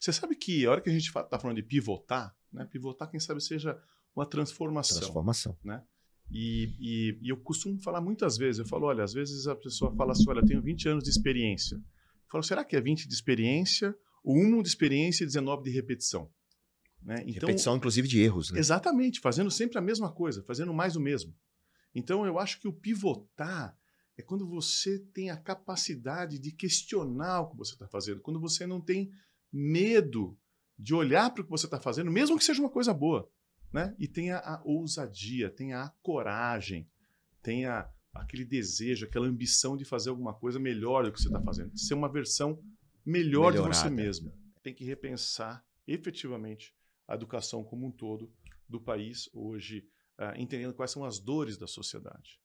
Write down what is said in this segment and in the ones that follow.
Você sabe que a hora que a gente está falando de pivotar, né? Pivotar, quem sabe, seja uma transformação. Transformação. Né? E, e, e, eu costumo falar muitas vezes, eu falo, olha, às vezes a pessoa fala assim, olha, eu tenho 20 anos de experiência. Eu falo, será que é 20 de experiência, ou 1 de experiência e 19 de repetição? Né? Então, repetição, inclusive, de erros. Né? Exatamente, fazendo sempre a mesma coisa, fazendo mais o mesmo. Então, eu acho que o pivotar é quando você tem a capacidade de questionar o que você está fazendo, quando você não tem medo de olhar para o que você está fazendo, mesmo que seja uma coisa boa, né? E tenha a ousadia, tenha a coragem, tenha aquele desejo, aquela ambição de fazer alguma coisa melhor do que você está fazendo, de ser uma versão melhor Melhorada. de você mesmo. Tem que repensar efetivamente a educação como um todo do país hoje, uh, entendendo quais são as dores da sociedade.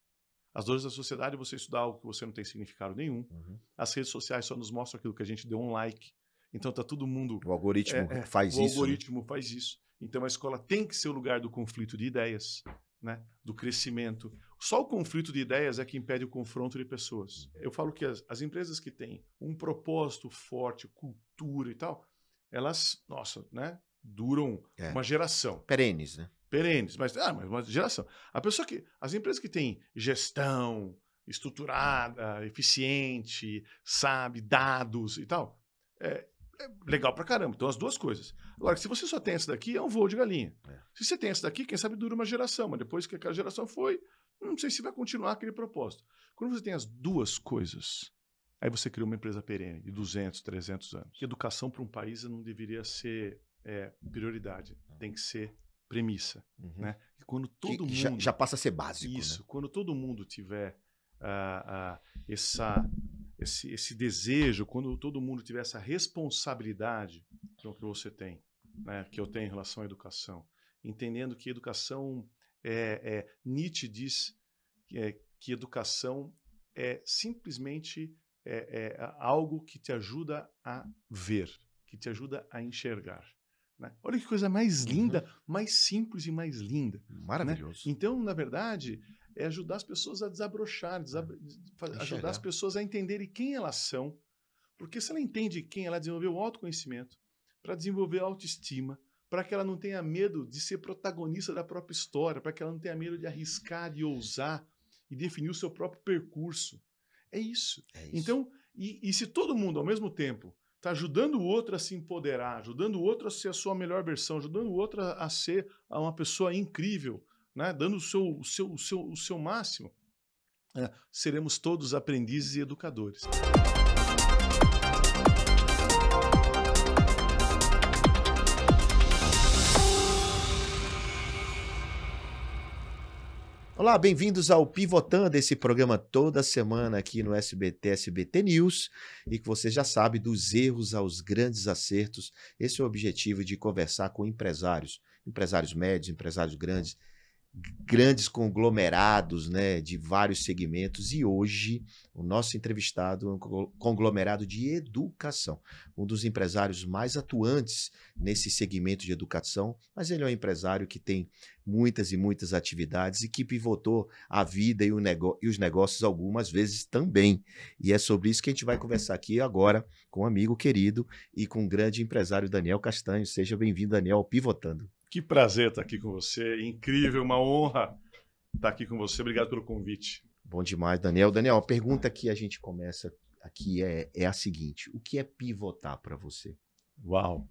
As dores da sociedade é você estudar algo que você não tem significado nenhum. Uhum. As redes sociais só nos mostram aquilo que a gente deu um like. Então está todo mundo. O algoritmo é, é, faz o isso. O né? algoritmo né? faz isso. Então a escola tem que ser o lugar do conflito de ideias, né? do crescimento. Só o conflito de ideias é que impede o confronto de pessoas. Eu falo que as, as empresas que têm um propósito forte, cultura e tal, elas, nossa, né? duram é. uma geração. Perenes, né? Perenes, mas, ah, mas uma geração. A pessoa que. As empresas que têm gestão estruturada, eficiente, sabe, dados e tal, é, é legal pra caramba. Então, as duas coisas. Agora, se você só tem essa daqui, é um voo de galinha. É. Se você tem essa daqui, quem sabe dura uma geração, mas depois que aquela geração foi, hum, não sei se vai continuar aquele propósito. Quando você tem as duas coisas, aí você cria uma empresa perene de 200, 300 anos. Educação para um país não deveria ser é, prioridade, hum. tem que ser premissa. Uhum. Né? E quando todo que, mundo. Já, já, passa a ser básico. Isso, né? quando todo mundo tiver uh, uh, essa esse, esse desejo, quando todo mundo tiver essa responsabilidade é que você tem, né, que eu tenho em relação à educação, entendendo que educação é, é Nietzsche diz que, é, que educação é simplesmente é, é, algo que te ajuda a ver, que te ajuda a enxergar. Né? Olha que coisa mais linda, uhum. mais simples e mais linda. Né? Maravilhoso. Né? Então, na verdade, é ajudar as pessoas a desabrochar, é. ajudar as pessoas a entenderem quem elas são. Porque se ela entende quem ela é, desenvolveu o autoconhecimento, para desenvolver a autoestima, para que ela não tenha medo de ser protagonista da própria história, para que ela não tenha medo de arriscar, de ousar e definir o seu próprio percurso. É isso. É isso. Então, e, e se todo mundo ao mesmo tempo está ajudando o outro a se empoderar, ajudando o outro a ser a sua melhor versão, ajudando o outro a ser uma pessoa incrível, né, dando o seu, o, seu, o, seu, o seu máximo, é, seremos todos aprendizes e educadores. Olá, bem-vindos ao Pivotando, esse programa toda semana aqui no SBT, SBT News, e que você já sabe dos erros aos grandes acertos. Esse é o objetivo de conversar com empresários, empresários médios, empresários grandes, grandes conglomerados né, de vários segmentos e hoje o nosso entrevistado é um conglomerado de educação, um dos empresários mais atuantes nesse segmento de educação, mas ele é um empresário que tem muitas e muitas atividades e que pivotou a vida e, e os negócios algumas vezes também. E é sobre isso que a gente vai conversar aqui agora com um amigo querido e com o um grande empresário Daniel Castanho. Seja bem-vindo, Daniel, Pivotando. Que prazer estar aqui com você. Incrível, uma honra estar aqui com você. Obrigado pelo convite. Bom demais, Daniel. Daniel, a pergunta que a gente começa aqui é, é a seguinte: o que é pivotar para você? Uau!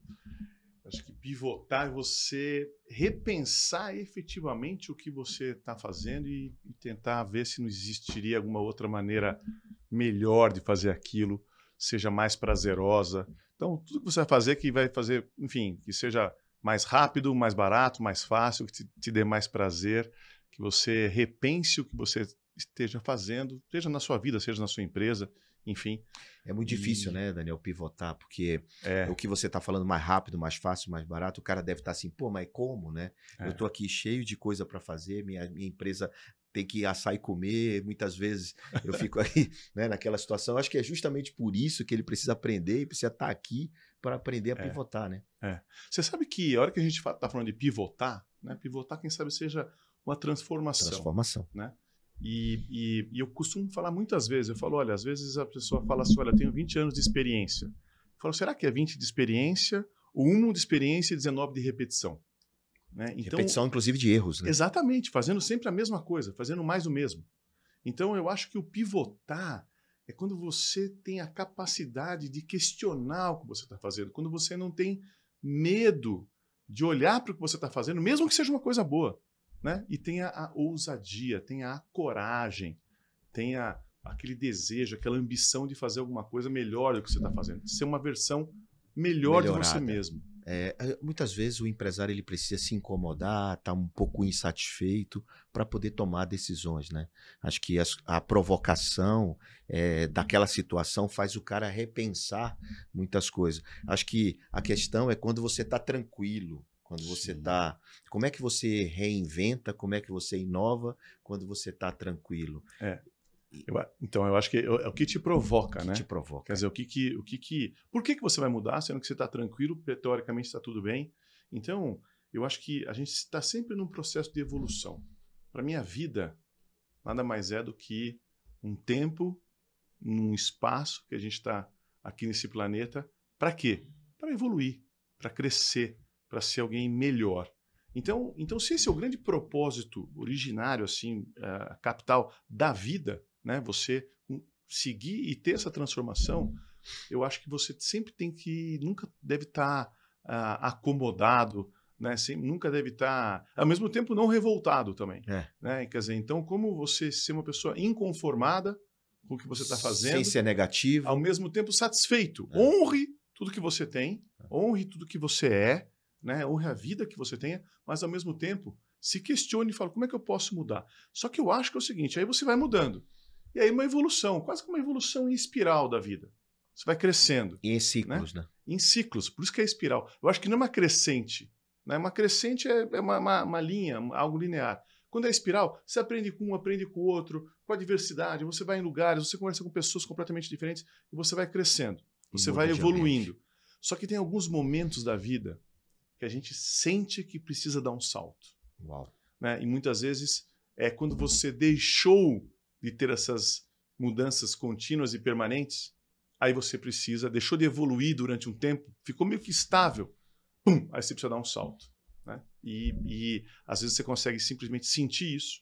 Acho que pivotar é você repensar efetivamente o que você está fazendo e, e, tentar ver se não existiria alguma outra maneira melhor de fazer aquilo, seja mais prazerosa. Então, tudo que você vai fazer que vai fazer, enfim, que seja mais rápido, mais barato, mais fácil, que te, te dê mais prazer, que você repense o que você esteja fazendo, seja na sua vida, seja na sua empresa, enfim. É muito difícil, e... né, Daniel, pivotar, porque é. o que você está falando mais rápido, mais fácil, mais barato, o cara deve estar tá assim, pô, mas como, né? É. Eu estou aqui cheio de coisa para fazer, minha, minha empresa tem que assar e comer, muitas vezes eu fico aí né, naquela situação. Acho que é justamente por isso que ele precisa aprender e precisa estar tá aqui para aprender a é, pivotar, né? É. Você sabe que a hora que a gente está falando de pivotar, né? Pivotar, quem sabe seja uma transformação. Transformação. Né? E, e, e, eu costumo falar muitas vezes, eu falo, olha, às vezes a pessoa fala assim, olha, eu tenho 20 anos de experiência. Eu falo, será que é 20 de experiência, ou 1 de experiência e 19 de repetição? Né? Então, repetição, inclusive, de erros. Né? Exatamente, fazendo sempre a mesma coisa, fazendo mais o mesmo. Então, eu acho que o pivotar é quando você tem a capacidade de questionar o que você está fazendo, quando você não tem medo de olhar para o que você está fazendo, mesmo que seja uma coisa boa, né? E tenha a ousadia, tenha a coragem, tenha aquele desejo, aquela ambição de fazer alguma coisa melhor do que você está fazendo, de ser uma versão melhor Melhorada. de você mesmo. É, ah, muitas vezes o empresário ele precisa se incomodar, estar tá um pouco insatisfeito para poder tomar decisões, né? Acho que a, a provocação é, daquela situação faz o cara repensar muitas coisas. Acho que a questão é quando você está tranquilo, quando você está, como é que você reinventa, como é que você inova quando você está tranquilo. É. Eu, então, eu acho que é, é o que te provoca, que né? te provoca. Quer é. dizer, o que que, o que que... Por que que você vai mudar, sendo que você está tranquilo, teoricamente está tudo bem? Então, eu acho que a gente está sempre num processo de evolução. Para mim, a vida nada mais é do que um tempo, num espaço que a gente está aqui nesse planeta. Para quê? Para evoluir, para crescer, para ser alguém melhor. Então, então, se esse é o grande propósito originário, assim, uh, capital da vida, né? Você seguir e ter essa transformação, eu acho que você sempre tem que nunca deve estar tá, uh, acomodado, né? Sempre, nunca deve estar tá, ao mesmo tempo não revoltado também, é. né? Quer dizer, então como você ser uma pessoa inconformada com o que você está fazendo, sem ser negativo, ao mesmo tempo satisfeito, é. honre tudo que você tem, honre tudo que você é, né? Honre a vida que você tenha, mas ao mesmo tempo se questione e fala como é que eu posso mudar. Só que eu acho que é o seguinte, aí você vai mudando. E aí uma evolução, quase que uma evolução em espiral da vida. Você vai crescendo. E em né? ciclos, né? né? Em ciclos, por isso que é espiral. Eu acho que não é uma crescente. Né? Uma crescente é, é uma, uma, uma, linha, algo linear. Quando é espiral, você aprende com um, aprende com o outro, com a diversidade, você vai em lugares, você conversa com pessoas completamente diferentes e você vai crescendo, você vai evoluindo. Só que tem alguns momentos da vida que a gente sente que precisa dar um salto. Uau. Né? E muitas vezes é quando você deixou de ter essas mudanças contínuas e permanentes, aí você precisa, deixou de evoluir durante um tempo, ficou meio que estável, pum, aí você precisa dar um salto. Né? E, e às vezes você consegue simplesmente sentir isso.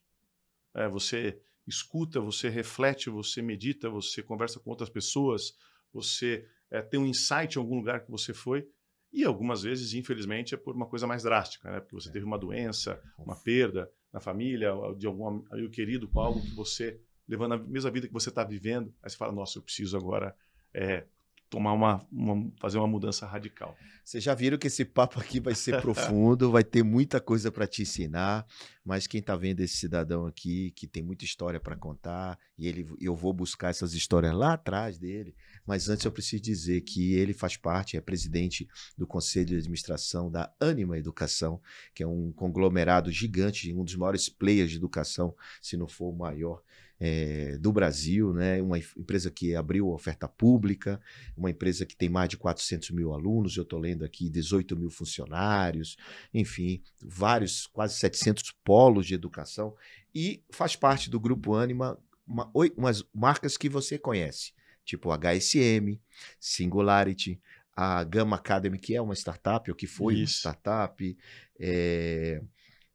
É, você escuta, você reflete, você medita, você conversa com outras pessoas, você é, tem um insight em algum lugar que você foi. E algumas vezes, infelizmente, é por uma coisa mais drástica, né? Porque você é. teve uma doença, é. uma perda na família, de algum amigo querido, com algo que você levando a mesma vida que você está vivendo, aí você fala, nossa, eu preciso agora é, tomar uma, uma, fazer uma mudança radical. Vocês já viram que esse papo aqui vai ser profundo, vai ter muita coisa para te ensinar, mas quem está vendo esse cidadão aqui que tem muita história para contar e ele eu vou buscar essas histórias lá atrás dele, mas antes eu preciso dizer que ele faz parte, é presidente do conselho de administração da Anima Educação, que é um conglomerado gigante, um dos maiores players de educação, se não for o maior é, do Brasil, né? uma empresa que abriu oferta pública, uma empresa que tem mais de 400 mil alunos, eu estou lendo aqui 18 mil funcionários, enfim, vários, quase 700 polos de educação, e faz parte do Grupo Anima uma, umas marcas que você conhece, tipo HSM, Singularity, a Gama Academy, que é uma startup, ou que foi Isso. uma startup, é,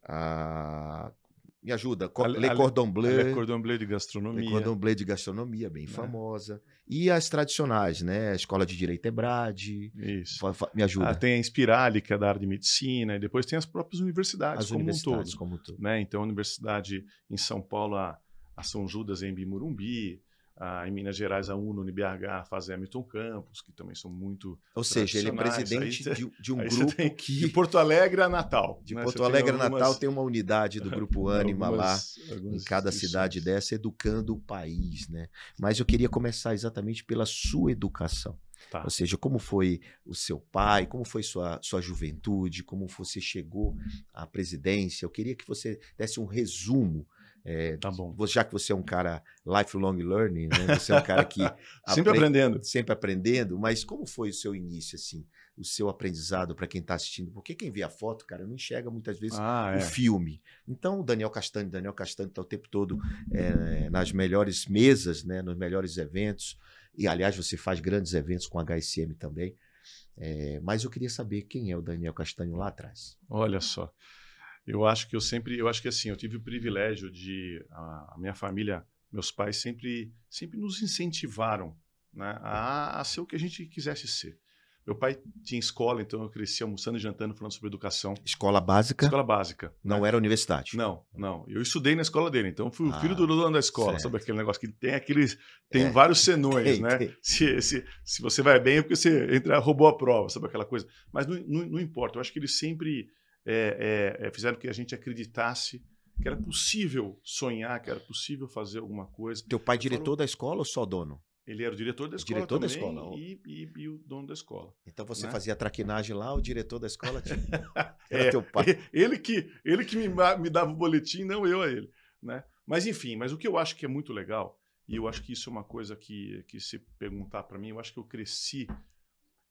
a, me ajuda. Co Le, Le Cordon Bleu. Le Cordon Bleu de gastronomia. Le Cordon Bleu de gastronomia, bem é. famosa. E as tradicionais, né? A Escola de Direito Ebrade. Isso. Me ajuda. Ah, tem a Inspirali, que é da área de medicina, e depois tem as próprias universidades, as como, universidades um todo, como um todo. Né? Então, a Universidade em São Paulo, a, a São Judas em Bimurumbi, ah, em Minas Gerais, a UNO, UNBH, faz Hamilton Campos, que também são muito. Ou seja, ele é presidente de, de, um grupo tem, que. De Porto Alegre a Natal. De né? Porto Alegre a algumas... Natal tem uma unidade do Grupo Anima lá, em cada cidade dessa, educando o país. Né? Mas eu queria começar exatamente pela sua educação. Tá. Ou seja, como foi o seu pai, como foi sua, sua juventude, como você chegou à presidência. Eu queria que você desse um resumo é, tá bom. Já que você é um cara lifelong learning, né? você é um cara que. sempre aprendendo. Sempre aprendendo, mas como foi o seu início, assim? O seu aprendizado para quem está assistindo? Porque quem vê a foto, cara, não enxerga muitas vezes ah, o é. filme. Então, o Daniel Castanho, Daniel Castanho está o tempo todo é, nas melhores mesas, né? nos melhores eventos. E, aliás, você faz grandes eventos com HSM também. É, mas eu queria saber quem é o Daniel Castanho lá atrás. Olha só. Eu acho que eu sempre, eu acho que assim, eu tive o privilégio de a, a minha família, meus pais sempre, sempre nos incentivaram né, a, a ser o que a gente quisesse ser. Meu pai tinha escola, então eu cresci almoçando e jantando falando sobre educação. Escola básica? Escola básica. Né. Não né? era universidade? Não, não. Eu estudei na escola dele, então fui o filho ah, do dono da escola. Certo. Sabe aquele negócio que tem aqueles. Tem é, vários senões, tem, né? Tem. Se, se, se você vai bem é porque você entra, roubou a prova, sabe aquela coisa. Mas não, não, não importa, eu acho que ele sempre é, é, é, fizeram que a gente acreditasse que era possível sonhar, que era possível fazer alguma coisa. Teu pai diretor falou... da escola ou só dono? Ele era o diretor da escola. Diretor também, da escola. E, e, e, o dono da escola. Então você né? fazia traquinagem lá, o diretor da escola tinha... era é, teu pai. Ele que, ele que me, me dava o boletim, não eu a ele. Né? Mas enfim, mas o que eu acho que é muito legal, e eu acho que isso é uma coisa que, que se perguntar para mim, eu acho que eu cresci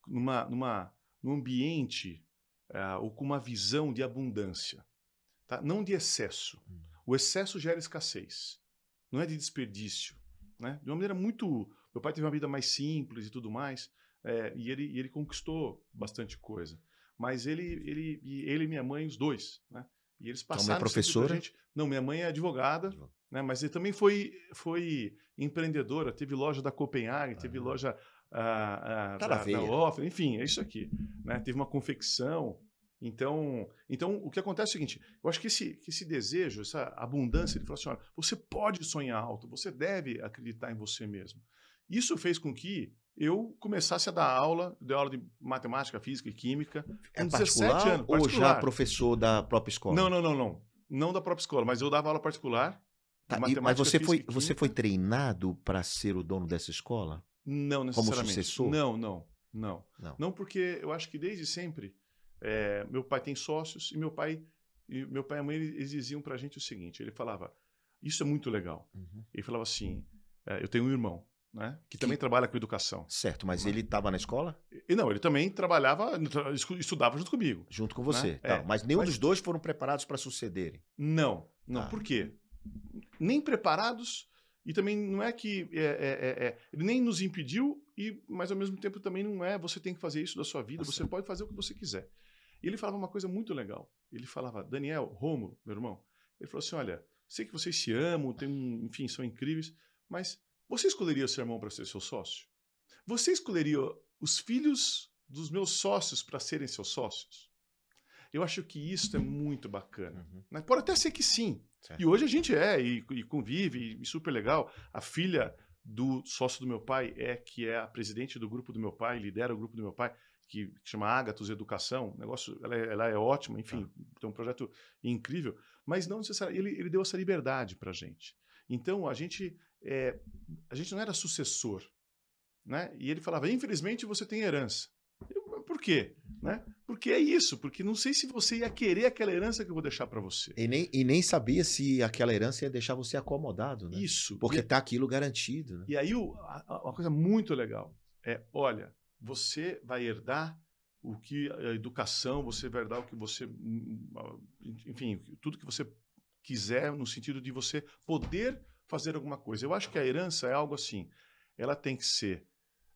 numa, numa, num ambiente uh, ou com uma visão de abundância, tá? não de excesso. Hum. O excesso gera escassez, não é de desperdício. Né? De uma maneira muito. Meu pai teve uma vida mais simples e tudo mais, é, e, ele, e ele conquistou bastante coisa. Mas ele, ele, ele e minha mãe, os dois, né? E eles é passaram. Então, minha professora? Gente... Não, minha mãe é advogada, né? Mas ele também foi, foi empreendedora, teve loja da Copenhague, ah, teve loja a, a, tá da, da enfim, é isso aqui. Né? Teve uma confecção. Então, então, o que acontece é o seguinte: eu acho que esse, que esse desejo, essa abundância, ele falou assim: olha, você pode sonhar alto, você deve acreditar em você mesmo. Isso fez com que eu começasse a dar aula, dei aula de matemática, física e química. É com 17 anos. Ou já professor da própria escola? Não, não, não, não. Não da própria escola, mas eu dava aula particular. Tá, e, mas você foi, você foi treinado para ser o dono dessa escola? Não, necessariamente. Como sucessor? Não, não, não. Não, não porque eu acho que desde sempre é, meu pai tem sócios e meu pai e meu pai e a mãe eles diziam para a gente o seguinte. Ele falava, isso é muito legal. Uhum. Ele falava assim, é, eu tenho um irmão. Né? Que, que, também trabalha com educação. Certo, mas né? ele estava na escola? E não, ele também trabalhava, estudava junto comigo. Junto com você. Né? Tá, é, mas nenhum mas... dos dois foram preparados para sucederem. Não, não. Ah. Por quê? Nem preparados e também não é que é, é, é, é, ele nem nos impediu, e mas ao mesmo tempo também não é você tem que fazer isso da sua vida, tá você pode fazer o que você quiser. E ele falava uma coisa muito legal. Ele falava, Daniel, Romulo, meu irmão, ele falou assim: olha, sei que vocês se amam, tem um, enfim, são incríveis, mas você escolheria o seu irmão para ser seu sócio? Você escolheria os filhos dos meus sócios para serem seus sócios? Eu acho que isso é muito bacana. Uhum. Né? Pode até ser que sim, Certo. E hoje a gente é, e, e convive, e super legal. A filha do sócio do meu pai é que é a presidente do grupo do meu pai, lidera o grupo do meu pai, que chama Agatos Educação. O negócio, ela é, ela é ótima, enfim, tá. tem um projeto incrível, mas não necessariamente. Ele, ele deu essa liberdade para gente. Então a gente, é, a gente não era sucessor, né? E ele falava: infelizmente você tem herança. Eu, Por quê? Né? Porque é isso, porque não sei se você ia querer aquela herança que eu vou deixar para você. E nem, e nem sabia se aquela herança ia deixar você acomodado, né? Isso. Porque e, tá aquilo garantido. Né? E aí, o, a, uma coisa muito legal é: olha, você vai herdar o que a educação, você vai herdar o que você. Hum, hum, hum, enfim, tudo que você quiser, no sentido de você poder fazer alguma coisa. Eu acho que a herança é algo assim: ela tem que ser.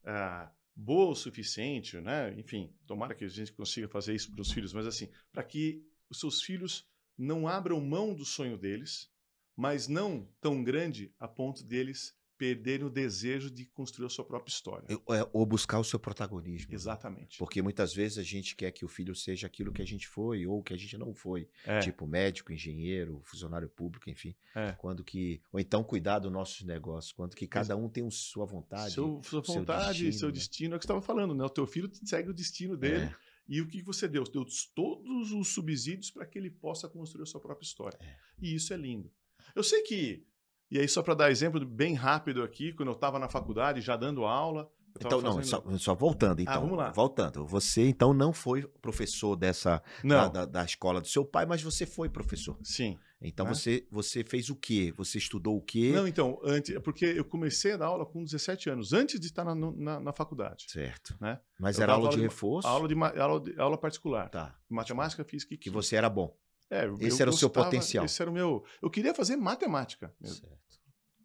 Uh, boa o suficiente, né? Enfim, tomara que a gente consiga fazer isso para os filhos, mas assim, para que os seus filhos não abram mão do sonho deles, mas não tão grande a ponto deles perderem o desejo de construir a sua própria história. É, ou buscar o seu protagonismo. Né? Exatamente. Porque muitas vezes a gente quer que o filho seja aquilo que a gente foi ou que a gente não foi. É. Tipo médico, engenheiro, funcionário público, enfim. É. Quando que, ou então cuidar dos nossos negócios. Quando que cada um tem sua vontade. Seu, sua vontade, seu destino. Seu né? destino. É o que você estava falando, né? O teu filho segue o destino é. dele. É. E o que você deu? Deu todos os subsídios para que ele possa construir a sua própria história. É. E isso é lindo. Eu sei que e aí, só para dar exemplo bem rápido aqui, quando eu estava na faculdade, já dando aula. Então, fazendo... não, só, só, voltando. Ah, então, ah, vamos lá. Voltando. Você, então, não foi professor dessa da, da, da, escola do seu pai, mas você foi professor. Sim. Então, né? você, você fez o quê? Você estudou o quê? Não, então, antes, porque eu comecei a dar aula com 17 anos, antes de estar na, na, na faculdade. Certo. Né? Mas eu era aula, aula de reforço? Aula, de, aula, de, aula particular. Tá. Matemática, física e química. Que você era bom. É, esse era o seu potencial. Esse era o meu. Eu queria fazer matemática. Certo.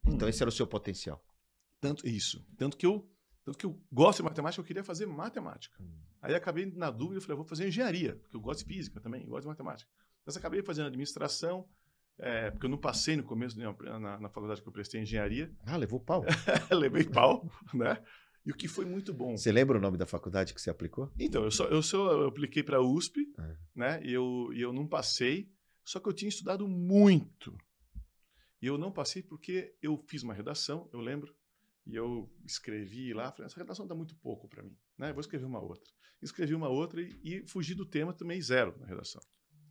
Hum. Então hum. esse era o seu potencial. Tanto isso, tanto que eu, tanto que eu gosto de matemática, eu queria fazer matemática. Hum. Aí acabei na dúvida, eu falei, eu vou fazer engenharia, porque eu gosto de física também, eu gosto de matemática. Mas acabei fazendo administração, é, porque eu não passei no começo na, né, na, na faculdade que eu prestei engenharia. Ah, levou pau. Levei pau, né? E o que foi muito bom. Você lembra o nome da faculdade que você aplicou? Então, eu só eu, só, eu apliquei para a USP, é. né? E eu, e eu não passei, só que eu tinha estudado muito. E eu não passei porque eu fiz uma redação, eu lembro, e eu escrevi lá, falei, essa redação dá muito pouco para mim, né? Eu vou escrever uma outra. Escrevi uma outra e, e fugi do tema também zero na redação.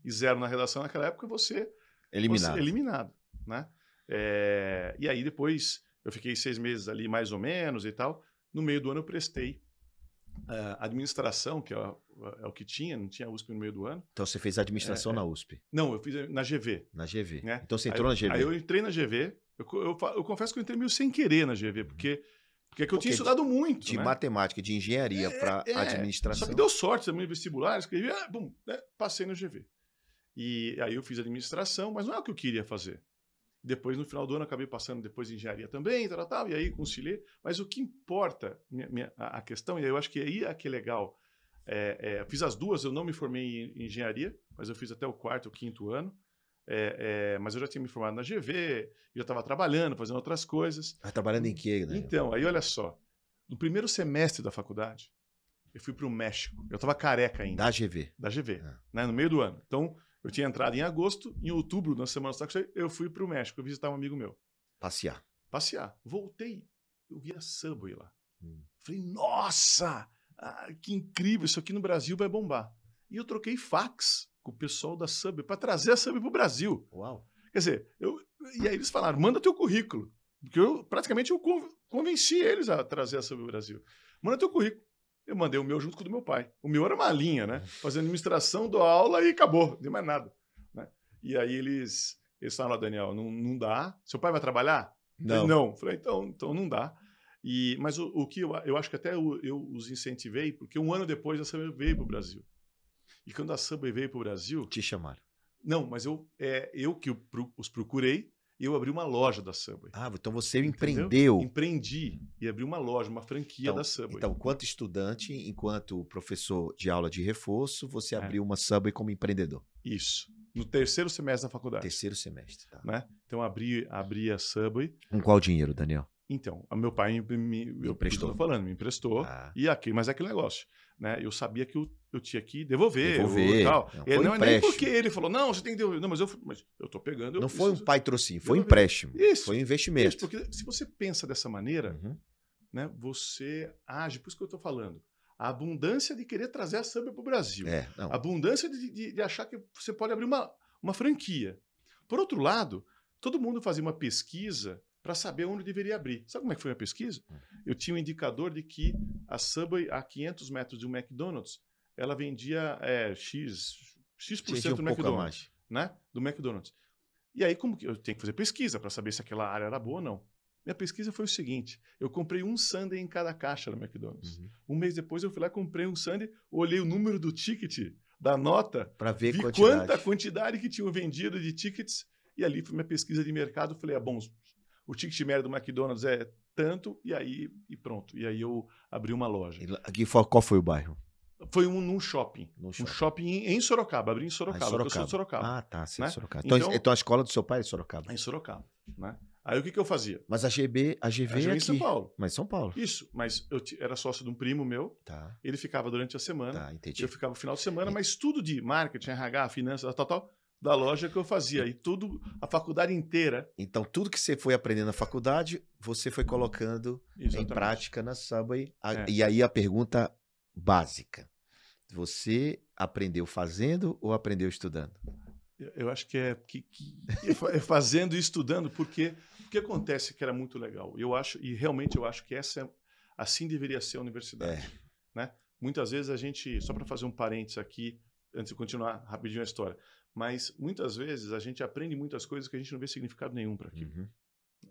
E zero na redação naquela época você eliminado, você eliminado, né? É, e aí depois eu fiquei seis meses ali mais ou menos e tal. No meio do ano eu prestei uh, administração, que é, é, o que tinha, não tinha USP no meio do ano. Então você fez administração é, é. na USP? Não, eu fiz na GV. Na GV. Né? Então você entrou aí, na GV? Aí eu entrei na GV. Eu, eu, eu, confesso que eu entrei meio sem querer na GV, porque. Porque é eu tinha estudado de, muito. De né? matemática, de engenharia é, para é. administração. Só que deu sorte também vestibular, escrevi, ah, bom, né? passei na GV. E aí eu fiz administração, mas não é o que eu queria fazer. Depois, no final do ano, acabei passando depois em engenharia também, tal, tal, e aí conciliei. Mas o que importa, minha, minha, a questão, e eu acho que aí é que é legal, é, é, fiz as duas, eu não me formei em engenharia, mas eu fiz até o quarto, o quinto ano. É, é mas eu já tinha me formado na GV, já estava trabalhando, fazendo outras coisas. Ah, trabalhando em quê, né? Então, aí olha só. No primeiro semestre da faculdade, eu fui para o México. Eu estava careca ainda. Da GV. Da GV, ah. né, no meio do ano. Então, eu tinha entrado em agosto, em outubro, na semana do saco eu fui para o México visitar um amigo meu. Passear. Passear. Voltei, eu vi a Subway lá. Hum. Falei, nossa, ah, que incrível, isso aqui no Brasil vai bombar. E eu troquei fax com o pessoal da Subway para trazer a Subway para o Brasil. Uau. Quer dizer, eu, e aí eles falaram, manda teu currículo. Porque eu praticamente eu convenci eles a trazer a Subway para o Brasil. Manda teu currículo. Eu mandei o meu junto com o do meu pai. O meu era uma linha, né? É. Fazendo administração, dou aula e acabou, não mais nada. Né? E aí eles, eles falaram, Daniel, não, não dá. Seu pai vai trabalhar? Não. não. falei, então, então não dá. E, mas o, o que eu, eu, acho que até eu, eu, os incentivei, porque um ano depois a Subway veio para o Brasil. E quando a Subway veio para o Brasil. Te chamaram. Não, mas eu, é, eu que os procurei e eu abri uma loja da Subway. Ah, então você Entendeu? empreendeu. Empreendi e abri uma loja, uma franquia então, da Subway. Então, enquanto estudante, enquanto professor de aula de reforço, você é. abriu uma Subway como empreendedor. Isso. No terceiro semestre da faculdade. Terceiro semestre, tá. Né? Então, abri, abri a Subway. Com qual dinheiro, Daniel? Então, meu pai me, me, me emprestou. Eu falando, me emprestou. Ah. E aqui, mas é aquele negócio né? Eu sabia que eu, eu tinha que devolver, devolver. tal. Não, ele, não é nem porque ele falou, não, você tem que devolver. Não, mas eu, mas eu tô pegando. Eu não foi um patrocínio, foi um empréstimo. Isso. Foi um investimento. Isso, porque se você pensa dessa maneira, uhum. né, você age, por isso que eu tô falando. A abundância de querer trazer a samba para o Brasil. É, a abundância de, de, de achar que você pode abrir uma, uma franquia. Por outro lado, todo mundo fazia uma pesquisa para saber onde deveria abrir. Sabe como é que foi a pesquisa? Uhum. Eu tinha um indicador de que a Subway, a 500 metros de um McDonald's, ela vendia é, X, X% Seja do McDonald's. Né? Do McDonald's. E aí, como que eu tenho que fazer pesquisa para saber se aquela área era boa ou não? Minha pesquisa foi o seguinte: eu comprei um sundae em cada caixa no McDonald's. Uhum. Um mês depois eu fui lá, comprei um sundae, olhei o número do ticket, da nota, para ver vi quantidade. quanta quantidade que tinham vendido de tickets. E ali foi minha pesquisa de mercado. Falei, ah, bom, o ticket médio do McDonald's é tanto, e aí e pronto. E aí eu abri uma loja. E aqui qual foi o bairro? Foi um, num shopping. No shopping. Um shopping em, em Sorocaba, abri em Sorocaba, ah, em Sorocaba. eu sou de Sorocaba. Ah, tá, sim, né? Sorocaba. Então, então, então, a escola do seu pai é de Sorocaba? É em Sorocaba, né? Aí o que, que eu fazia? Mas a GB, a GV é aqui. em São Paulo. Mas São Paulo. Isso, mas eu era sócio de um primo meu. Tá. Ele ficava durante a semana. Tá, entendi. Eu ficava no final de semana, é. mas tudo de marketing, RH, finanças, tal, tal da loja que eu fazia. E tudo, a faculdade inteira. Então, tudo que você foi aprendendo na faculdade, você foi colocando Exatamente. em prática na Subway. É. E aí a pergunta básica: você aprendeu fazendo ou aprendeu estudando? Eu acho que é, que, que é, é fazendo e estudando, porque o que acontece que era muito legal. Eu acho, e realmente eu acho que essa assim deveria ser a universidade. É. Né? Muitas vezes a gente, só para fazer um parênteses aqui, antes de continuar rapidinho a história, mas muitas vezes a gente aprende muitas coisas que a gente não vê significado nenhum para aquilo. Uhum.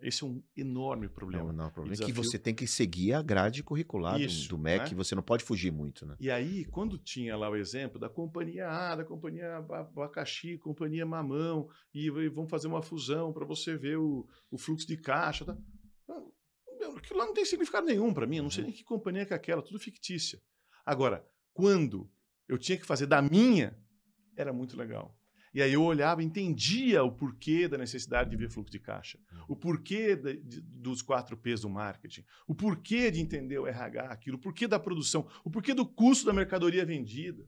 Esse é um enorme é problema. Não, não, o problema é que você tem que seguir a grade curricular Isso, do, MEC, né? você não pode fugir muito. Né? E aí, quando tinha lá o exemplo da companhia A, da companhia Abacaxi, companhia Mamão, e, vão fazer uma fusão para você ver o, o, fluxo de caixa. Tá? Aquilo lá não tem significado nenhum para mim, eu não sei uhum. nem que companhia é aquela, tudo fictícia. Agora, quando eu tinha que fazer da minha, era muito legal. E aí eu olhava, entendia o porquê da necessidade de ver fluxo de caixa, uhum. o porquê de, de, dos quatro P's do marketing, o porquê de entender o RH, aquilo, o porquê da produção, o porquê do custo da mercadoria vendida.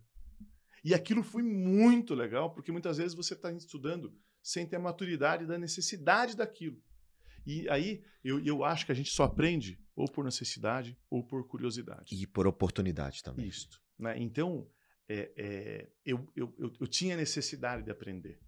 E aquilo foi muito legal, porque muitas vezes você está estudando sem ter a maturidade da necessidade daquilo. E aí eu, eu acho que a gente só aprende ou por necessidade ou por curiosidade. E por oportunidade também. Isso. Né? Então, é, é, eu, eu, eu, eu, tinha necessidade de aprender.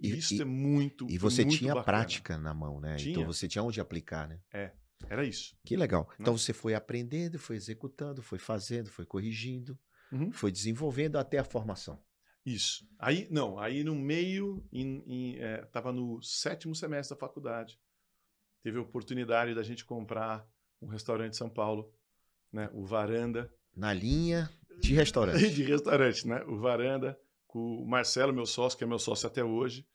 E, e isso é muito E você muito tinha bacana. prática na mão, né? Então tinha. Então você tinha onde aplicar, né? É, era isso. Que legal. Hum. Então você foi aprendendo, foi executando, foi fazendo, foi corrigindo, uhum. foi desenvolvendo até a formação. Isso. Aí, não, aí no meio, estava é, no sétimo semestre da faculdade, teve a oportunidade da gente comprar um restaurante em São Paulo, né? O Varanda. Na linha. De restaurante. De restaurante, né? O Varanda, com o Marcelo, meu sócio, que é meu sócio até hoje.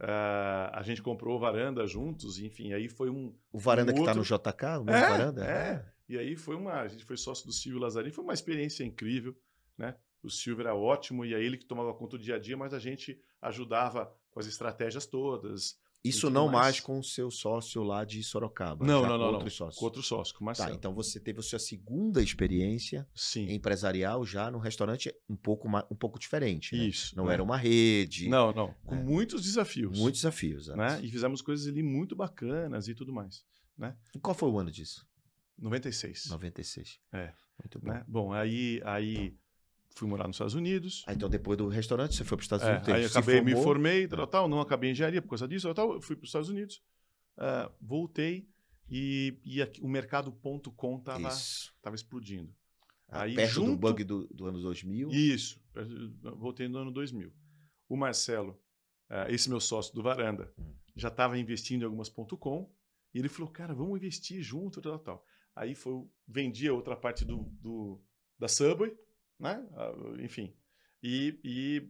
Uh, a gente comprou o Varanda juntos, enfim, aí foi um. O Varanda um que está no JK, o meu é, Varanda? É. E aí foi uma. A gente foi sócio do Silvio Lazarini, foi uma experiência incrível, né? O Silvio era ótimo e é ele que tomava conta do dia a dia, mas a gente ajudava com as estratégias todas, isso não mais. mais. com o seu sócio lá de Sorocaba. Não, não, não. Com outro não. sócio. Com outro sócio, com Marcelo. Tá, então você teve a sua segunda experiência Sim. empresarial já num restaurante um pouco, um pouco diferente. Né? Isso. Não né? era uma rede. Não, não. Com é. muitos desafios. Muitos desafios, né? E fizemos coisas ali muito bacanas e tudo mais. Né? E qual foi o ano disso? 96. 96. É. Muito né? bom. Né? Bom, aí, aí. Então fui morar nos Estados Unidos. Ah, então depois do restaurante você foi para os Estados é, Unidos? Aí acabei, me formei, tal, tá. tal, não acabei engenharia por causa disso, tal, tal fui para os Estados Unidos, uh, voltei e, e aqui, o mercado.com estava tava explodindo. Ah, aí, perto junto, do bug do, do ano 2000? Isso, voltei no ano 2000. O Marcelo, uh, esse meu sócio do Varanda, já estava investindo em algumas.com e ele falou, cara, vamos investir junto, tal, tal. Aí foi, vendia outra parte do, do da Subway, né? Ah, enfim. E, e,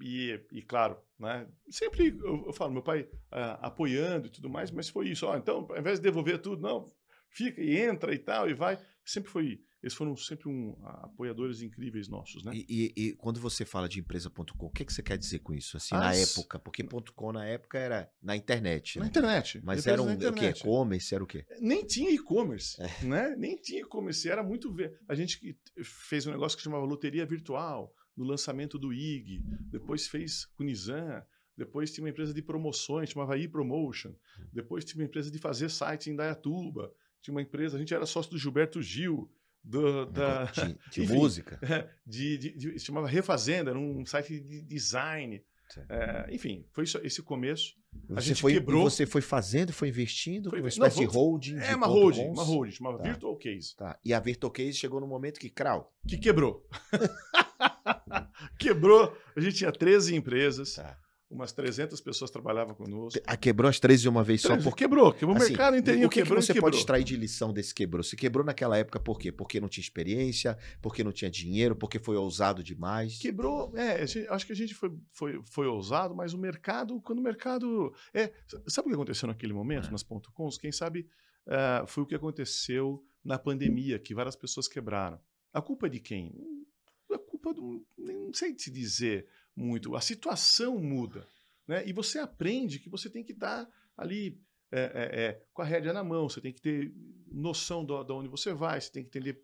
e, e claro, né? Sempre eu, eu falo, meu pai ah, apoiando e tudo mais, mas foi isso. então, ao invés de devolver tudo, não, fica e entra e tal, e vai. Sempre foi eles foram sempre um, apoiadores incríveis nossos, né? E, e, e quando você fala de empresa.com, o que, é que você quer dizer com isso? Assim, As... na época, porque .com na época era na internet, né? Na internet. Mas era um o que E-commerce, era o quê? É, nem tinha e-commerce, é. né? Nem tinha e-commerce, era muito... Ver... A gente fez um negócio que chamava loteria virtual, no lançamento do IG, depois fez com Nizam, depois tinha uma empresa de promoções, chamava e-promotion, hum. depois tinha uma empresa de fazer site em Dayatuba, tinha uma empresa, a gente era sócio do Gilberto Gil, do, é da, de, é? de enfim, música. É, de, de, de, chamava Refazenda, era um site de design. É, enfim, foi isso, esse começo. Você a gente foi, quebrou. Você foi fazendo, foi investindo, foi, uma espécie não, de holding. É, de uma holding, uma holding, chamava tá, Virtual Case. Tá. E a Virtual Case chegou no momento que crau. Que quebrou. quebrou. A gente tinha 13 empresas. Tá umas 300 pessoas trabalhavam conosco. A ah, quebrou as três de uma vez só? Por... Quebrou, quebrou assim, o mercado inteirinho. O que, quebrou, que você quebrou. pode extrair de lição desse quebrou? Se quebrou naquela época por quê? Porque não tinha experiência, porque não tinha dinheiro, porque foi ousado demais? Quebrou, é, gente, acho que a gente foi, foi, foi ousado, mas o mercado, quando o mercado... É, sabe o que aconteceu naquele momento, ah. nas ponto .coms? Quem sabe uh, foi o que aconteceu na pandemia, que várias pessoas quebraram. A culpa é de quem? Hum, a culpa do... não sei te dizer muito. A situação muda. Né? E você aprende que você tem que estar ali é, é, é, com a rédea na mão, você tem que ter noção de onde você vai, você tem que entender,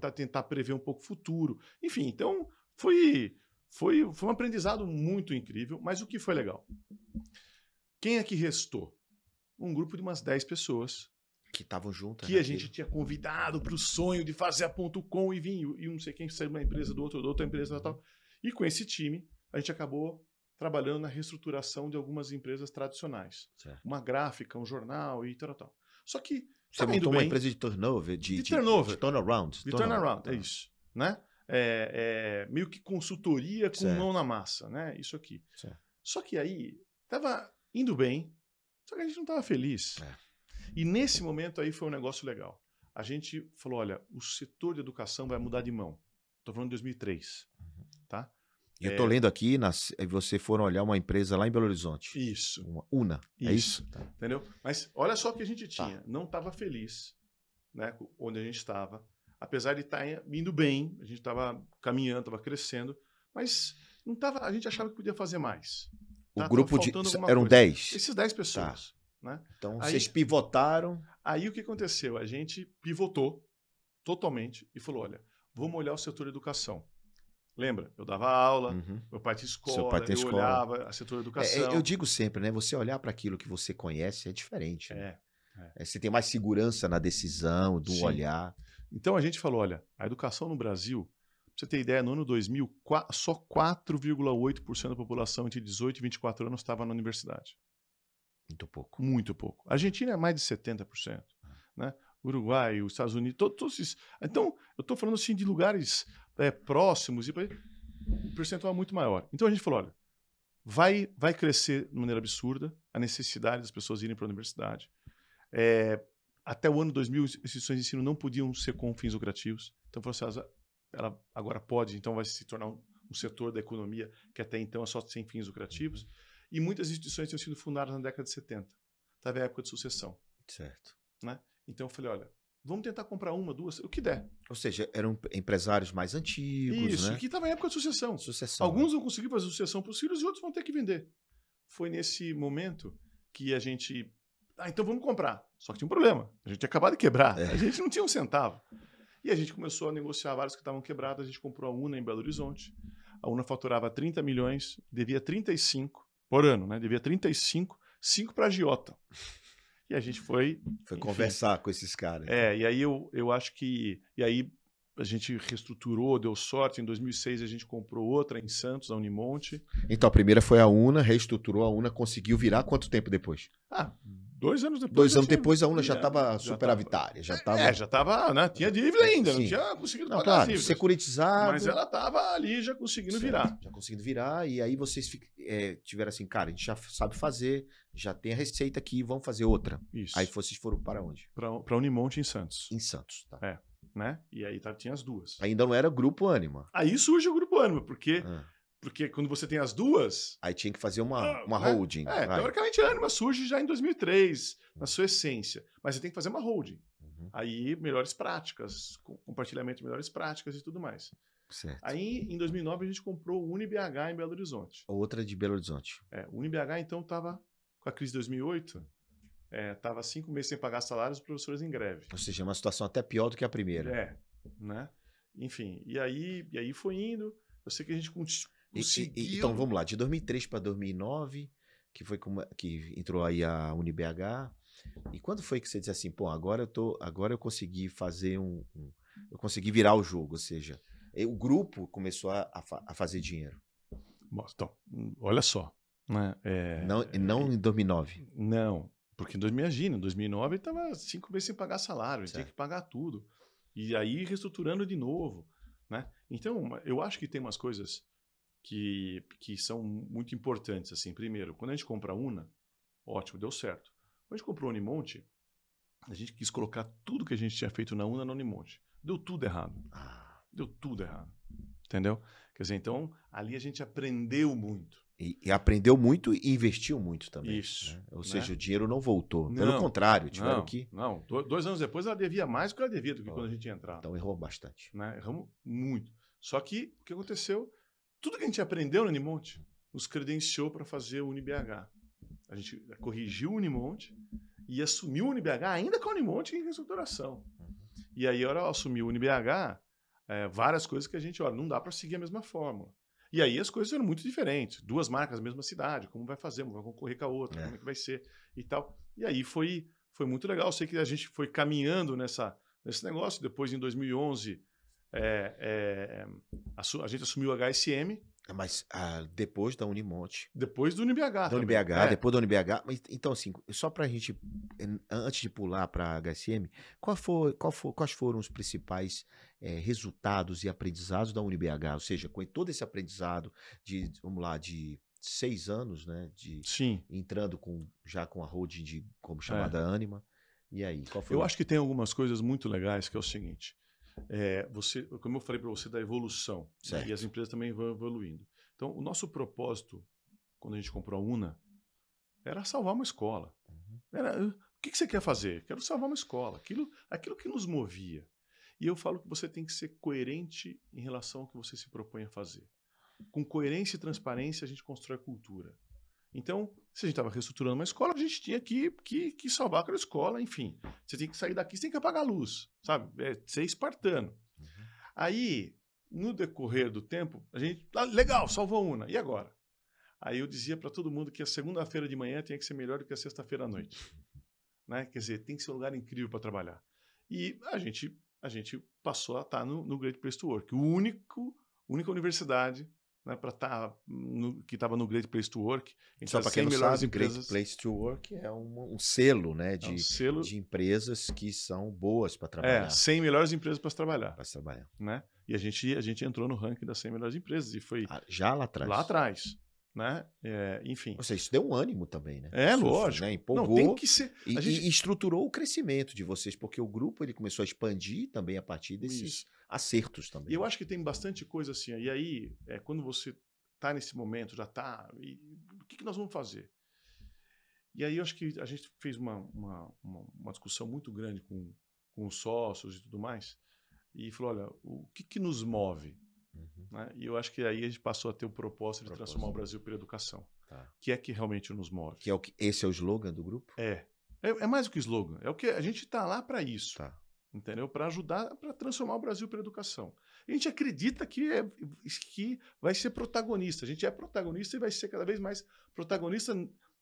tá, tentar prever um pouco o futuro. Enfim, então foi, foi, foi um aprendizado muito incrível, mas o que foi legal? Quem é que restou? Um grupo de umas 10 pessoas. Que estavam juntas. Que né? a gente tinha convidado para o sonho de fazer a ponto com e vinho, e não sei quem saiu de uma empresa, do outro, da outra empresa e tal. E com esse time, a gente acabou trabalhando na reestruturação de algumas empresas tradicionais. Certo. Uma gráfica, um jornal e tal, tal. Só que. Você tá montou bem. empresa de turnover, de, de, turnover. De turnaround. De turnaround, turnaround. é isso. Né? É, é, meio que consultoria com certo. mão na massa, né? Isso aqui. Certo. Só que aí estava indo bem, só que a gente não estava feliz. É. E nesse momento aí foi um negócio legal. A gente falou, olha, o setor de educação vai mudar de mão. Estou falando de 2003, uhum. tá? Eu estou é. lendo aqui, nas, você foram olhar uma empresa lá em Belo Horizonte. Isso. Uma Una. É isso. É isso? Tá. Entendeu? Mas olha só o que a gente tá. tinha. Tá. Não estava feliz né, onde a gente estava. Apesar de estar tá indo bem, a gente estava caminhando, estava crescendo, mas não tava, a gente achava que podia fazer mais. O tá, grupo de. Eram 10. Esses 10 pessoas. Tá. Né? Então aí, vocês pivotaram. Aí o que aconteceu? A gente pivotou totalmente e falou: olha, vamos olhar o setor educação. Lembra? Eu dava aula, uhum. meu pai tinha escola, pai eu escola. olhava a setor é, é, educação. É, eu digo sempre, né? Você olhar para aquilo que você conhece é diferente. Né? É, é, é, Você tem mais segurança na decisão, do Sim. olhar. Então a gente falou, olha, a educação no Brasil, pra você ter ideia, no ano 2000, só 4,8% da população entre 18 e 24 anos estava na universidade. Muito pouco. Muito pouco. A Argentina é mais de 70%. Ah. Né? Uruguai, os Estados Unidos, todos, todos esses. Então, eu estou falando assim de lugares é, próximos, e o percentual é muito maior. Então a gente falou: olha, vai, vai crescer de maneira absurda a necessidade das pessoas irem para a universidade. É, até o ano 2000, instituições de ensino não podiam ser com fins lucrativos. Então, ela, assim, ah, ela agora pode, então vai se tornar um, um, setor da economia que até então é só sem fins lucrativos. E muitas instituições tinham sido fundadas na década de 70. Estava a época de sucessão. Certo. Né? Então, eu falei, olha, Vamos tentar comprar uma, duas, o que der. Ou seja, eram empresários mais antigos. Isso, né? que estava em época de sucessão. Sucessão. Alguns né? vão conseguir fazer sucessão para os filhos e outros vão ter que vender. Foi nesse momento que a gente. Ah, então vamos comprar. Só que tinha um problema. A gente tinha acabado de quebrar. É. A gente não tinha um centavo. E a gente começou a negociar vários que estavam quebrados. A gente comprou a UNA em Belo Horizonte. A UNA faturava 30 milhões, devia 35 por ano, né? Devia 35, 5 para a Giota. E a gente foi. Foi enfim, conversar com esses caras. É, então. e aí eu, eu acho que. E aí a gente reestruturou, deu sorte. Em 2006 a gente comprou outra em Santos, a Unimonte. Então a primeira foi a Una, reestruturou a Una, conseguiu virar quanto tempo depois? Ah, Dois anos depois. Dois anos depois a UNA já estava superavitária. Já é, tava... É, já estava, né? Tinha dívida é, ainda, Sim. não tinha conseguido não, pagar claro, as Securitizado. Mas ela estava ali já conseguindo certo. virar. Já conseguindo virar, e aí vocês é, tiveram assim, cara, a gente já sabe fazer, já tem a receita aqui, vamos fazer outra. Isso. Aí vocês foram para onde? Para Unimonte em Santos. Em Santos, tá. É. Né? E aí tá, tinha as duas. Ainda não era Grupo Ânima. Aí surge o Grupo Ânima, porque. Ah porque quando você tem as duas. Aí tinha que fazer uma, ah, uma né? holding. É, Vai. teoricamente a Anima surge já em 2003, na sua essência. Mas você tem que fazer uma holding. Uhum. Aí, melhores práticas, compartilhamento de melhores práticas e tudo mais. Certo. Aí, em 2009, a gente comprou o UniBH em Belo Horizonte. Outra de Belo Horizonte. É, o UniBH, então, estava com a crise de 2008. Estava é, cinco meses sem pagar salários, os professores em greve. Ou seja, é uma situação até pior do que a primeira. É, né? Enfim, e aí, e aí foi indo. Eu sei que a gente Conseguiu... então vamos lá, de 2003 para 2009, que foi como, que entrou aí a UniBH. E quando foi que você disse assim, pô, agora eu tô, agora eu consegui fazer um, um eu consegui virar o jogo, ou seja, o grupo começou a, a fazer dinheiro. Então, olha só. Né? É, não, não é, em 2009? Não, porque em 2000, imagina, em 2009 estava cinco meses sem pagar salário, tinha que pagar tudo. E aí reestruturando de novo. Né? Então, eu acho que tem umas coisas que, que são muito importantes. assim. Primeiro, quando a gente compra a Una, ótimo, deu certo. Quando a gente comprou a Unimonte, a gente quis colocar tudo que a gente tinha feito na Una na Unimonte. Deu tudo errado. Ah. Deu tudo errado. Entendeu? Quer dizer, então, ali a gente aprendeu muito. E, e, aprendeu muito e investiu muito também. Isso. Né? Ou né? seja, o dinheiro não voltou. Não, Pelo contrário, tiveram não, que. Não, dois anos depois ela devia mais do que ela devia do que oh, quando a gente entrava Então errou bastante. Né? Erramos muito. Só que o que aconteceu? Tudo que a gente aprendeu no Unimonte nos credenciou para fazer o UniBH. A gente eh, corrigiu o Unimonte e assumiu o UniBH ainda com o Unimonte em reestruturação. Uhum. E aí, ela assumiu o UniBH, eh, é, várias coisas que a gente, olha, não dá para seguir a mesma fórmula. E aí as coisas eram muito diferentes. Duas marcas, mesma cidade, como vai fazer, como vai concorrer com a outra, é. como é que vai ser e tal. E aí foi, foi muito legal. Eu sei que a gente foi caminhando nessa, nesse negócio. Depois, em 2011, é, é, a, a, gente assumiu o HSM. Ah, mas ah, depois da Unimonte. Depois do UniBH. Da também. UniBH, é. depois da UniBH. Mas, então, assim, só para a gente, eh, antes de pular para HSM, qual foi, qual foi, quais foram os principais eh, resultados e aprendizados da UniBH? Ou seja, com todo esse aprendizado de, vamos lá, de seis anos, né? De, Sim. Entrando com, já com a holding de, como chamada Anima. É. E aí, qual foi? Eu acho que tem algumas coisas muito legais que é o seguinte é, você, como eu falei para você, da evolução. Certo. Né, e as empresas também vão evoluindo. Então, o nosso propósito, quando a gente comprou a UNA, era salvar uma escola. Uhum. Era, o que, que, você quer fazer? Quero salvar uma escola. Aquilo, aquilo que nos movia. E eu falo que você tem que ser coerente em relação ao que você se propõe a fazer. Com coerência e transparência, a gente constrói cultura. Então, se a gente estava reestruturando uma escola, a gente tinha que, que, que salvar aquela escola, enfim. Você tem que sair daqui, você tem que apagar a luz, sabe? É ser é espartano. Uhum. Aí, no decorrer do tempo, a gente, ah, legal, salvou uma, e agora? Aí eu dizia para todo mundo que a segunda-feira de manhã tinha que ser melhor do que a sexta-feira à noite. Né? Quer dizer, tem que ser um lugar incrível para trabalhar. E a gente, a gente passou a estar tá no, no Great Place to Work, o único, única universidade né, para estar tá que estava no Great Place to Work. então Só para quem melhores sabe, empresas. Great Place to Work é um, um selo, né, de, é um selo... de empresas que são boas para é, trabalhar. É, 100 melhores empresas para trabalhar. Para trabalhar, né? E a gente a gente entrou no ranking das 100 melhores empresas e foi ah, já lá atrás. Lá atrás né? É, enfim. Ou seja, isso deu um ânimo também, né? É, lógico. Né? Empolgou. Não, tem que ser. E, gente... e, estruturou o crescimento de vocês, porque o grupo ele começou a expandir também a partir desses isso. acertos também. E eu acho que tem bastante coisa assim. E aí, é, quando você está nesse momento, já está, o que, que nós vamos fazer? E aí eu acho que a gente fez uma, uma, uma, uma discussão muito grande com, com os sócios e tudo mais, e falou, olha, o que, que nos move? Uhum. Né? E eu acho que aí a gente passou a ter o propósito de propósito. transformar o Brasil pela educação, tá. que é que realmente nos move. Que é o que, esse é o slogan do grupo? É. é. é mais do que slogan. É o que a gente está lá para isso. Tá. Entendeu? Para ajudar, para transformar o Brasil pela educação. A gente acredita que, é, que vai ser protagonista. A gente é protagonista e vai ser cada vez mais protagonista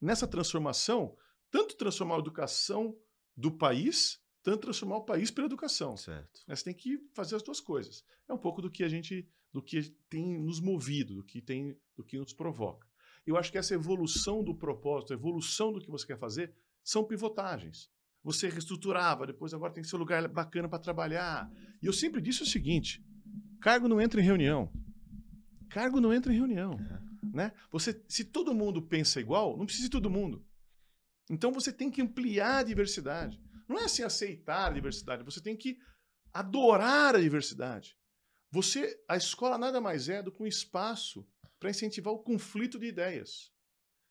nessa transformação tanto transformar a educação do país tanto transformar o país pela educação. Certo. Mas né, você tem que fazer as duas coisas. É um pouco do que a gente, do que tem nos movido, do que tem, do que nos provoca. Eu acho que essa evolução do propósito, a evolução do que você quer fazer, são pivotagens. Você reestruturava, depois agora tem que ser um lugar bacana para trabalhar. E eu sempre disse o seguinte: cargo não entra em reunião. Cargo não entra em reunião. Né? Você, se todo mundo pensa igual, não precisa de todo mundo. Então você tem que ampliar a diversidade. Não é assim aceitar a diversidade, você tem que adorar a diversidade. Você, a escola nada mais é do que um espaço para incentivar o conflito de ideias.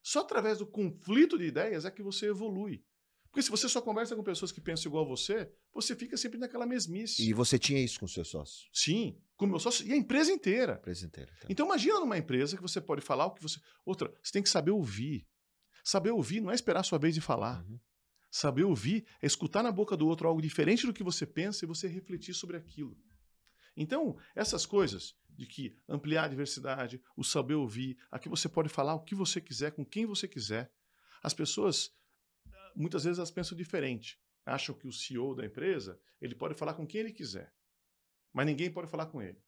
Só através do conflito de ideias é que você evolui. Porque se você só conversa com pessoas que pensam igual a você, você fica sempre naquela mesmice. E você tinha isso com seus sócios? Sim, com meu sócio e a empresa inteira. A empresa inteira. Então. então imagina numa empresa que você pode falar o que você. Outra, você tem que saber ouvir. Saber ouvir não é esperar a sua vez de falar. Uhum. Saber ouvir é escutar na boca do outro algo diferente do que você pensa e você refletir sobre aquilo. Então, essas coisas de que ampliar a diversidade, o saber ouvir, aqui você pode falar o que você quiser, com quem você quiser. As pessoas, ah, muitas vezes, elas pensam diferente. Acham que o CEO da empresa, ele pode falar com quem ele quiser, mas ninguém pode falar com ele.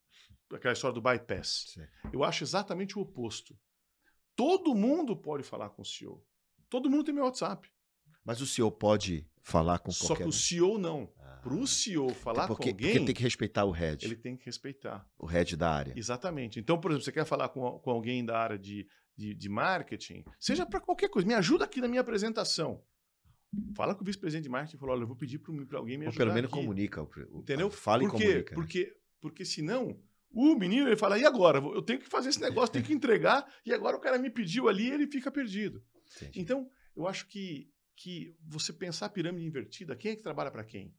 Aquela história do bypass. Sim. Eu acho exatamente o oposto. Todo mundo pode falar com o CEO. Todo mundo tem meu WhatsApp. Mas o CEO pode falar com Só qualquer Só que o CEO não. Ah. Para o CEO falar porque, com alguém. Porque ele tem que respeitar o head. Ele tem que respeitar. O head da área. Exatamente. Então, por exemplo, você quer falar com, com alguém da área de, de, de marketing, seja para qualquer coisa. Me ajuda aqui na minha apresentação. Fala com o vice-presidente de marketing e fala: olha, eu vou pedir para alguém me ajudar. Ou pelo menos aqui. comunica. Entendeu? Fala e comunica. Né? Porque, porque senão. O menino ele fala, e agora? Eu tenho que fazer esse negócio, tenho que entregar, e agora o cara me pediu ali ele fica perdido. Entendi. Então, eu acho que que você pensar a pirâmide invertida, quem é que trabalha para quem?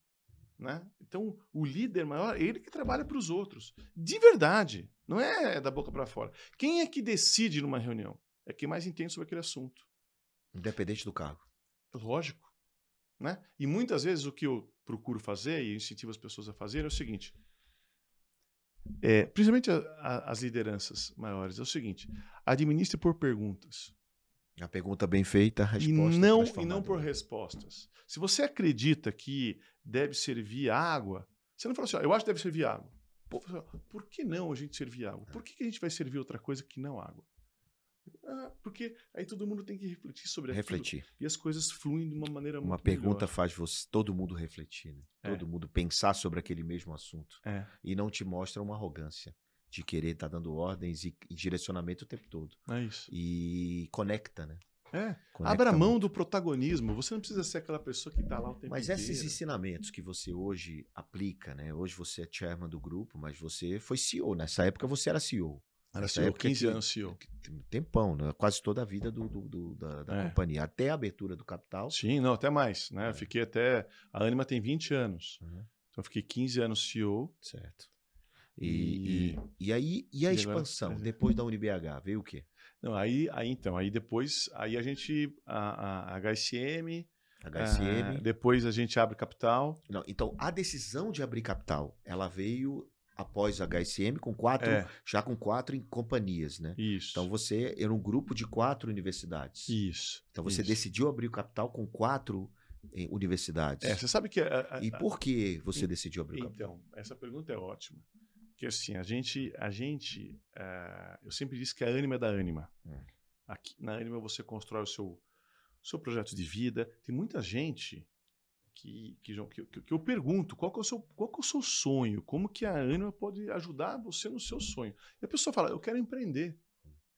Né? Então, o líder maior é ele que trabalha para os outros. De verdade. Não é da boca para fora. Quem é que decide numa reunião? É quem mais entende sobre aquele assunto. Independente do cargo. Lógico. Né? E muitas vezes o que eu procuro fazer e incentivo as pessoas a fazer é o seguinte: é, principalmente a, a, as lideranças maiores, é o seguinte: administre por perguntas. A pergunta bem feita, a resposta. E não, e não por respostas. Se você acredita que deve servir água, você não fala assim, ó, eu acho que deve servir água. Pô, por que não a gente servir água? Por é. que, que a gente vai servir outra coisa que não água? Ah, porque aí todo mundo tem que refletir sobre aquilo. Refletir. E as coisas fluem de uma maneira uma muito Uma pergunta melhor. faz você, todo mundo refletir, né? é. Todo mundo pensar sobre aquele mesmo assunto. É. E não te mostra uma arrogância de querer estar tá dando ordens e, e, direcionamento o tempo todo. É isso. E conecta, né? É. Conecta Abra mão muito. do protagonismo. Você não precisa ser aquela pessoa que está lá o tempo mas inteiro. Mas esses ensinamentos que você hoje aplica, né? Hoje você é chairman do grupo, mas você foi CEO. Nessa época você era CEO. Era CEO, 15 anos CEO. Tempão, né? quase toda a vida do, do, do da, da é. companhia, até a abertura do capital. Sim, não, até mais. Né? É. Fiquei até. A Anima tem 20 anos. Uhum. Então, fiquei 15 anos CEO. Certo. E, e, e aí, e a e expansão? Agora... Uhum. Depois da UniBH, veio o quê? Não, aí, aí então, aí depois, aí a gente, a, a HSM, HSM. Ah, eh, depois a gente abre capital. Não, então, a decisão de abrir capital, ela veio após a HSM com quatro, é. já com quatro companhias, né? Então isso. Então você era um grupo de quatro universidades. Isso. Então você Isso. decidiu abrir o capital com quatro eh, universidades. É, você sabe que a, eh, a, e por que você a, decidiu abrir o capital? Então, essa pergunta é ótima que assim, a gente, a gente, uh, eu sempre disse que a ânima é da ânima. Hum. Aqui, na ânima você constrói o seu, seu projeto de vida. Tem muita gente que, que, que, que eu pergunto qual que é o seu, qual que é o seu sonho, como que a ânima pode ajudar você no seu sonho. E a pessoa fala, eu quero empreender,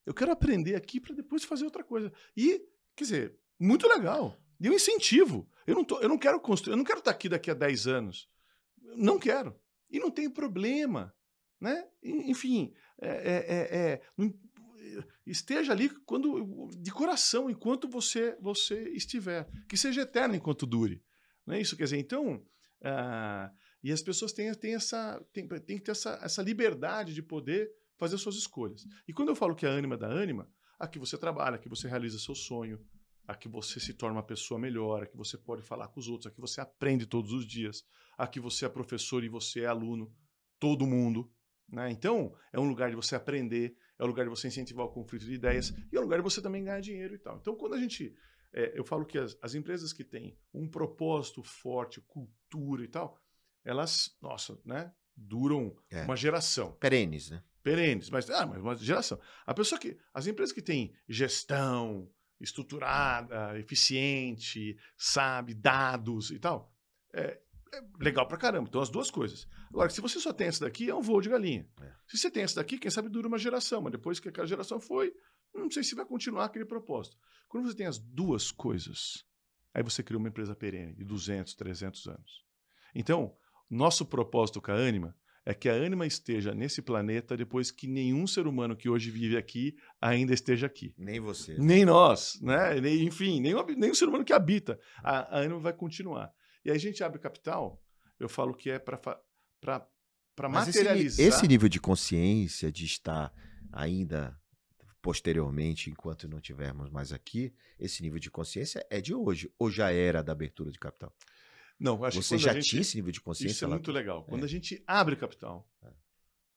eu quero aprender aqui para depois fazer outra coisa. E, quer dizer, muito legal. E incentivo. Eu não, tô, eu não quero construir, eu não quero estar tá aqui daqui a 10 anos. Não quero. E não tem problema. Né? Enfim, é, é, é, é eh, esteja ali quando de coração, enquanto você, você estiver. Que seja eterno enquanto dure. Não é isso? Quer dizer, então. Ah, e as pessoas têm, têm, essa, têm, têm que ter essa, essa liberdade de poder fazer suas escolhas. E quando eu falo que é a ânima da ânima, a que você trabalha, que você realiza seu sonho, a que você se torna uma pessoa melhor, a que você pode falar com os outros, a que você aprende todos os dias, a que você é professor e você é aluno, todo mundo, né? Então, é um lugar de você aprender, é um lugar de você incentivar o conflito de ideias e é um lugar de você também ganhar dinheiro e tal. Então, quando a gente. É, eu falo que as, as, empresas que têm um propósito forte, cultura e tal, elas, nossa, né? Duram é. uma geração. Perenes, né? Perenes, mas, ah, mas uma geração. A pessoa que. As empresas que têm gestão estruturada, eficiente, sabe, dados e tal, é, é legal pra caramba. Então, as duas coisas. Agora, se você só tem essa daqui, é um voo de galinha. É. Se você tem essa daqui, quem sabe dura uma geração, mas depois que aquela geração foi, não sei se vai continuar aquele propósito. Quando você tem as duas coisas, aí você cria uma empresa perene de 200, 300 anos. Então, nosso propósito com a Anima é que a Anima esteja nesse planeta depois que nenhum ser humano que hoje vive aqui ainda esteja aqui. Nem você. Nem nós, né? Nem, enfim, nem, nem ser humano que habita. A, a Anima vai continuar. E aí a gente abre capital, eu falo que é para materializar. Esse, esse nível de consciência, de estar ainda posteriormente, enquanto não tivermos mais aqui, esse nível de consciência é de hoje, ou já era da abertura de capital? Não, acho Você que já gente, tinha esse nível de consciência? Isso é lá... muito legal. É. Quando é. a gente abre capital, é.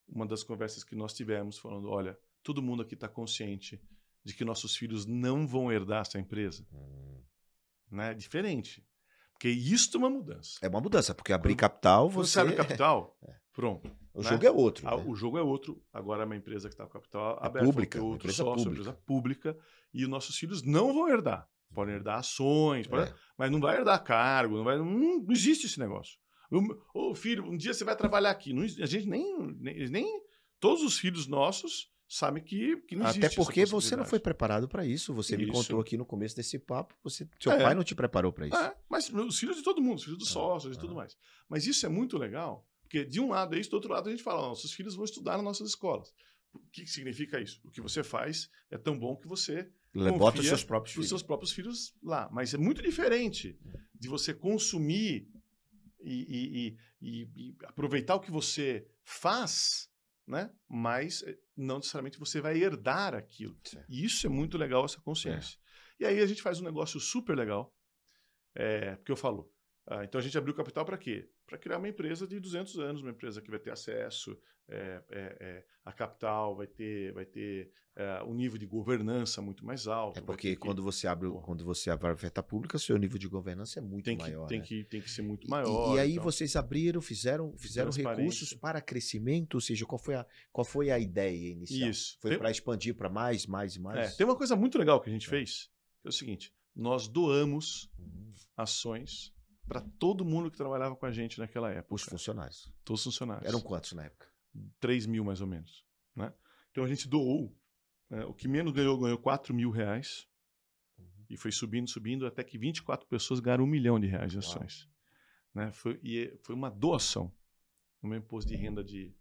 uma das conversas que nós tivemos falando, olha, todo mundo aqui está consciente de que nossos filhos não vão herdar essa empresa. Hum. Né? Diferente. Porque isto é uma mudança. É uma mudança, porque abrir capital, você... Você abre capital, é. pronto. O né? jogo é outro. Ah, né? O jogo é outro. Agora é uma empresa que está com capital é aberto, pública, outro empresa sócio, pública. empresa pública. E os nossos filhos não vão herdar. Podem herdar ações, é. mas não vai herdar cargo, não, vai, não, não existe esse negócio. Ô filho, um dia você vai trabalhar aqui. Não, a gente nem, nem, nem. Todos os filhos nossos sabe que, que não Até porque você não foi preparado para isso. Você isso. me contou aqui no começo desse papo, você, seu é. pai não te preparou para isso. É, mas os filhos de todo mundo, os filhos dos ah, sócios e ah. tudo mais. Mas isso é muito legal, porque de um lado é isso, do outro lado a gente fala, nossos filhos vão estudar nas nossas escolas. O que significa isso? O que você faz é tão bom que você Bota os seus próprios filhos. seus próprios filhos lá. Mas é muito diferente de você consumir e, e, e, e aproveitar o que você faz né? Mas eh, não necessariamente você vai herdar aquilo. E isso é muito legal, essa consciência. É. E aí a gente faz um negócio super legal, é, porque eu falo, ah, então a gente abriu capital para quê? Para criar uma empresa de 200 anos, uma empresa que vai ter acesso é, é, é, a capital, vai ter, vai ter é, um nível de governança muito mais alto. É porque quando, que... você abre, quando você abre a oferta pública, seu nível de governança é muito tem que, maior. Tem, né? que, tem que ser muito maior. E, e aí então. vocês abriram, fizeram, fizeram recursos para crescimento, ou seja, qual foi a, qual foi a ideia inicial? Isso. Foi tem... para expandir para mais, mais e mais? É, tem uma coisa muito legal que a gente é. fez, que é o seguinte, nós doamos uhum. ações para todo mundo que trabalhava com a gente naquela época. Os funcionários. Todos os funcionários. Eram quantos na época? 3 mil, mais ou menos. Né? Então a gente doou. Né? O que menos ganhou, ganhou 4 mil reais. Uhum. E foi subindo, subindo, até que 24 pessoas ganharam um milhão de reais de ações. Né? Foi, e é, foi uma doação. No meu imposto de renda de,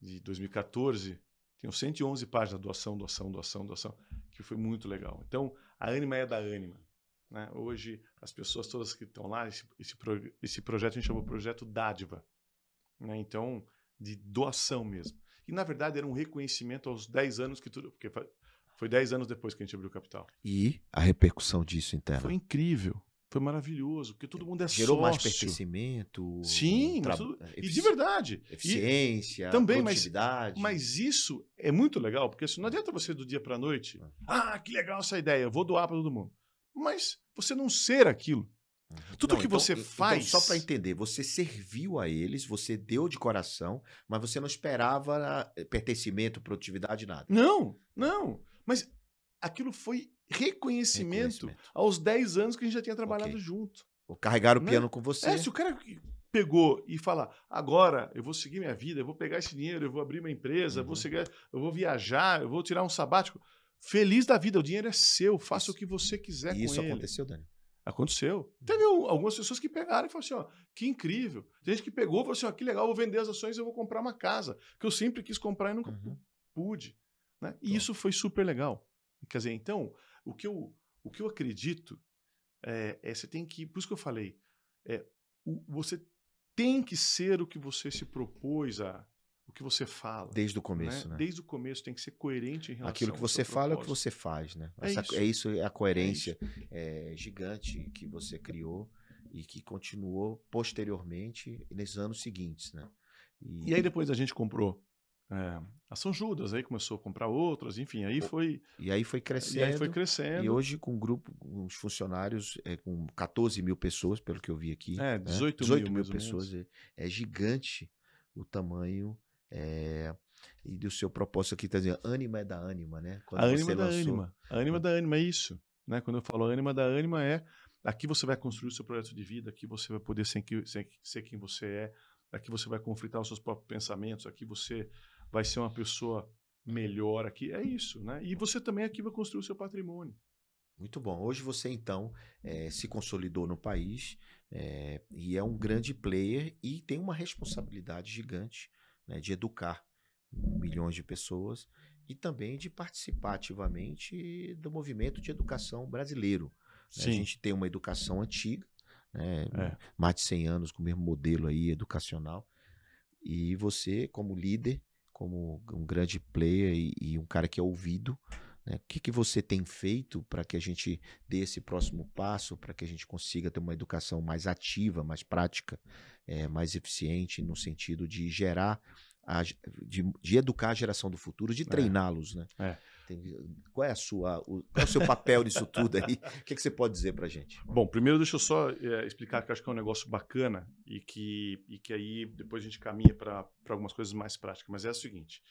de 2014, tinham 111 páginas doação, doação, doação, doação, que foi muito legal. Então, a ânima é da ânima. Né? Hoje, as pessoas todas que estão lá, esse, esse, esse projeto a gente chamou Projeto Dádiva. Né? Então, de doação mesmo. E, na verdade, era um reconhecimento aos 10 anos que tudo. Porque foi 10 anos depois que a gente abriu o capital. E a repercussão disso interna? Foi incrível. Foi maravilhoso, porque todo mundo é Gerou sócio. mais pertencimento. Sim, tra... tudo... e de verdade. Eficiência, e... também, produtividade. Mas, mas isso é muito legal, porque assim, não adianta você do dia para a noite. Ah, que legal essa ideia, vou doar para todo mundo. Mas você não ser aquilo. Uhum. Tudo não, que então, você faz. Então, só para entender, você serviu a eles, você deu de coração, mas você não esperava eh, pertencimento, produtividade, nada. Não, não. Mas aquilo foi reconhecimento, reconhecimento. aos 10 anos que a gente já tinha trabalhado okay. junto. Ou carregar o não né? piano é? com você. É, se o cara pegou e falar: agora eu vou seguir minha vida, eu vou pegar esse dinheiro, eu vou abrir uma empresa, uhum. vou seguir, eu vou viajar, eu vou tirar um sabático. Feliz da vida, o dinheiro é seu, faça isso, o que você quiser com ele. Isso aconteceu, Dani? Aconteceu. Hum. Teve um, algumas pessoas que pegaram e falaram assim: ó, que incrível. Tem gente que pegou e falou assim: ó, que legal, vou vender as ações eu vou comprar uma casa, que eu sempre quis comprar e nunca uhum. pude. Né? E isso foi super legal. Quer dizer, então, o que eu, o que eu acredito é, é você tem que. Por isso que eu falei, é, o, você tem que ser o que você se propôs a, o que você fala. Desde o né? começo, né? né? Desde o começo tem que ser coerente em relação Aquilo que você fala propósito. é o que você faz, né? É, Essa, isso. é isso, é a coerência é é, gigante que você criou e que continuou posteriormente nesses anos seguintes, né? E, e aí depois a gente comprou eh, a São Judas, aí começou a comprar outras, enfim, aí foi... E aí foi crescendo. E aí foi crescendo. E hoje com um grupo, uns funcionários, eh, com 14 mil pessoas, pelo que eu vi aqui. É, 18, né? 18 mil, mil pessoas. É, é gigante o tamanho é, e do seu propósito aqui, tá dizendo, ânima é da ânima, né? Quando a ânima da lançou... ânima. A ânima hum. da ânima é isso. Né? Quando eu falo ânima da ânima é aqui você vai construir o seu projeto de vida, aqui você vai poder ser, ser, ser quem você é, aqui você vai conflitar os seus próprios pensamentos, aqui você vai ser uma pessoa melhor aqui. É isso, né? E você também aqui vai construir o seu patrimônio. Muito bom. Hoje você, então, é, se consolidou no país é, e é um grande player e tem uma responsabilidade gigante né, de educar milhões de pessoas e também de participar ativamente do movimento de educação brasileiro. Né? A gente tem uma educação antiga, né, é. mais de 100 anos com o mesmo modelo aí educacional, e você, como líder, como um grande player e, e um cara que é ouvido, né? O que, que você tem feito para que a gente dê esse próximo passo, para que a gente consiga ter uma educação mais ativa, mais prática, é, mais eficiente, no sentido de gerar, a, de, de, educar a geração do futuro, de é. treiná-los? Né? É. Tem, qual, é a sua, o, qual é o seu papel nisso tudo aí? O que, que você pode dizer para a gente? Bom, primeiro deixa eu só é, explicar que eu acho que é um negócio bacana e que, e que aí depois a gente caminha para algumas coisas mais práticas, mas é o seguinte.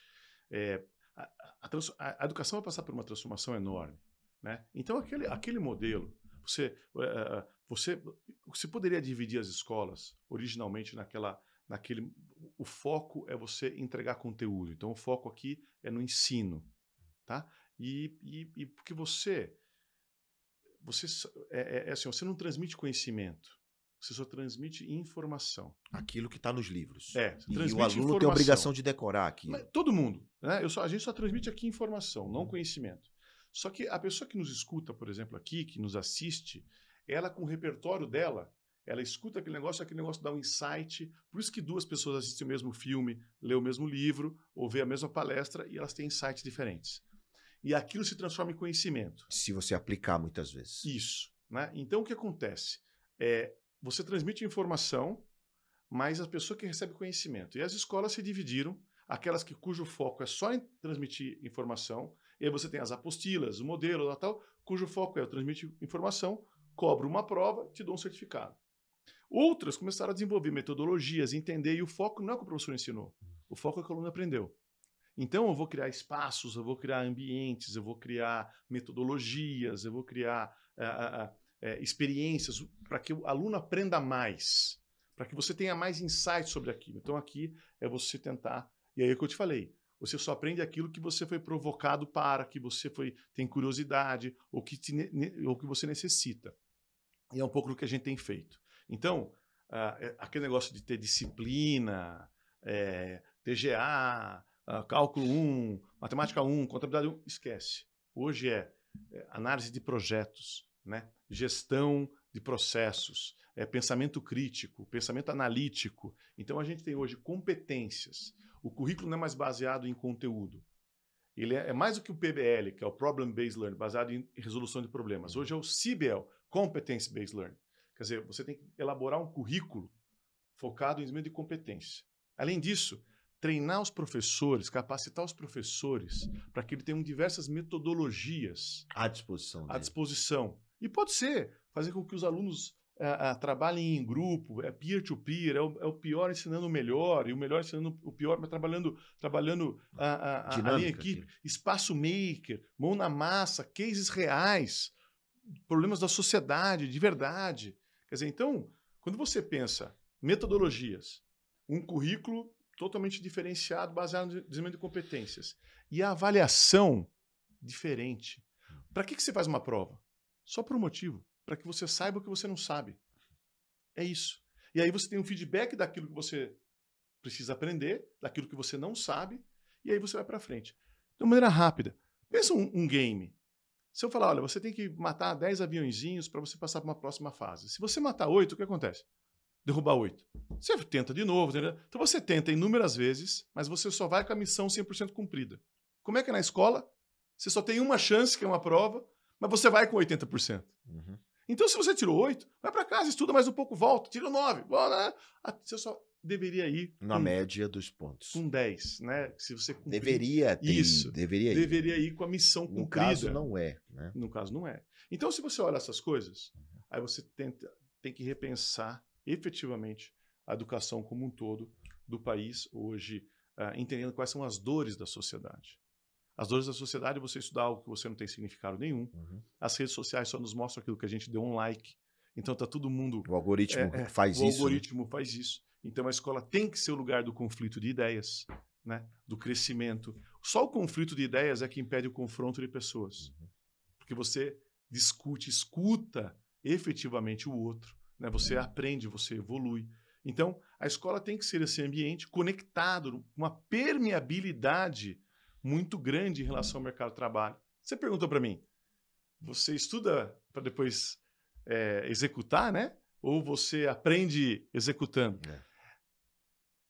É, a, a, a educação vai passar por uma transformação enorme. Né? Então, aquele, uhum. aquele modelo, você, eh, eh, eh, você, você poderia dividir as escolas originalmente naquela, naquele. O foco é você entregar conteúdo. Então, o foco aqui é no ensino. Tá? E, e, e porque você. Você, é, é, é assim, você não transmite conhecimento. Você só transmite informação. Aquilo que está nos livros. É, e o aluno informação. tem a obrigação de decorar aqui. todo mundo. Né? Eu só, a gente só transmite aqui informação, não uhum. conhecimento. Só que a pessoa que nos escuta, por exemplo, aqui, que nos assiste, ela com o repertório dela, ela escuta aquele negócio, aquele negócio dá um insight. Por isso que duas pessoas assistem o mesmo filme, lê o mesmo livro, ou vê a mesma palestra e elas têm insights diferentes. E aquilo se transforma em conhecimento. Se você aplicar muitas vezes. Isso. Né? Então o que acontece? É, você transmite informação, mas a pessoa que recebe conhecimento. E as escolas se dividiram, aquelas que cujo foco é só em transmitir informação, e aí você tem as apostilas, o modelo, tal, cujo foco é eu transmitir informação, cobro uma prova, te dou um certificado. Outras começaram a desenvolver metodologias, entender, e o foco não é o que o professor ensinou, o foco é o que o aluno aprendeu. Então, eu vou criar espaços, eu vou criar ambientes, eu vou criar metodologias, eu vou criar uh, uh, é, experiências, para que o aluno aprenda mais, para que você tenha mais insight sobre aquilo. Então, aqui é você tentar, e aí é o que eu te falei, você só aprende aquilo que você foi provocado para, que você foi tem curiosidade, ou que, te, ou que você necessita. E é um pouco do que a gente tem feito. Então, uh, aquele negócio de ter disciplina, é, TGA, uh, cálculo 1, matemática 1, contabilidade 1, esquece. Hoje é, é análise de projetos, né? gestão de processos, é, pensamento crítico, pensamento analítico. Então a gente tem hoje competências. O currículo não é mais baseado em conteúdo. Ele é, é mais do que o PBL, que é o Problem Based Learning, baseado em resolução de problemas. Hoje é o CBL, Competence Based Learning. Quer dizer, você tem que elaborar um currículo focado em desenvolvimento de competência. Além disso, treinar os professores, capacitar os professores para que ele tenham diversas metodologias à disposição. Dele. À disposição e pode ser fazer com que os alunos eh, eh, trabalhem em grupo, é peer-to-peer, -peer, é, o, é o pior ensinando o melhor, e o melhor ensinando o pior, mas trabalhando, trabalhando a, a, a, minha equipe. Assim. Espaço maker, mão na massa, cases reais, problemas da sociedade, de verdade. Quer dizer, então, quando você pensa metodologias, um currículo totalmente diferenciado, baseado no desenvolvimento de competências, e a avaliação diferente. Para que, que você faz uma prova? Só por um motivo, para que você saiba o que você não sabe. É isso. E aí você tem um feedback daquilo que você precisa aprender, daquilo que você não sabe, e aí você vai para frente. De uma maneira rápida. Pensa um, um, game. Se eu falar, olha, você tem que matar 10 aviãozinhos para você passar para uma próxima fase. Se você matar 8, o que acontece? Derrubar 8. Você tenta de novo, entendeu? Então você tenta inúmeras vezes, mas você só vai com a missão 100% cumprida. Como é que é na escola? Você só tem uma chance, que é uma prova, mas você vai com 80%. Uhum. Então, se você tirou 8, vai para casa, estuda mais um pouco, volta, tira 9. Bora, você só deveria ir. Na com, média dos pontos. Com 10, né? Se você cumprir, Deveria ter, Isso. Deveria ir. Deveria ir com a missão cumprida. No caso, não é. Né? No caso, não é. Então, se você olha essas coisas, uhum. aí você tenta, tem que repensar efetivamente a educação como um todo do país hoje, uh, entendendo quais são as dores da sociedade. As dores da sociedade é você estudar algo que você não tem significado nenhum. Uhum. As redes sociais só nos mostram aquilo que a gente deu um like. Então tá todo mundo. O algoritmo é, é, faz o isso. O né? algoritmo né? faz isso. Então a escola tem que ser o lugar do conflito de ideias, né? do crescimento. Só o conflito de ideias é que impede o confronto de pessoas. Uhum. Porque você discute, escuta efetivamente o outro. Né? Você uhum. aprende, você evolui. Então, a escola tem que ser esse ambiente conectado, uma permeabilidade muito grande em relação ao mercado de trabalho. Você perguntou para mim, você estuda para depois é, executar, né? Ou você aprende executando? É.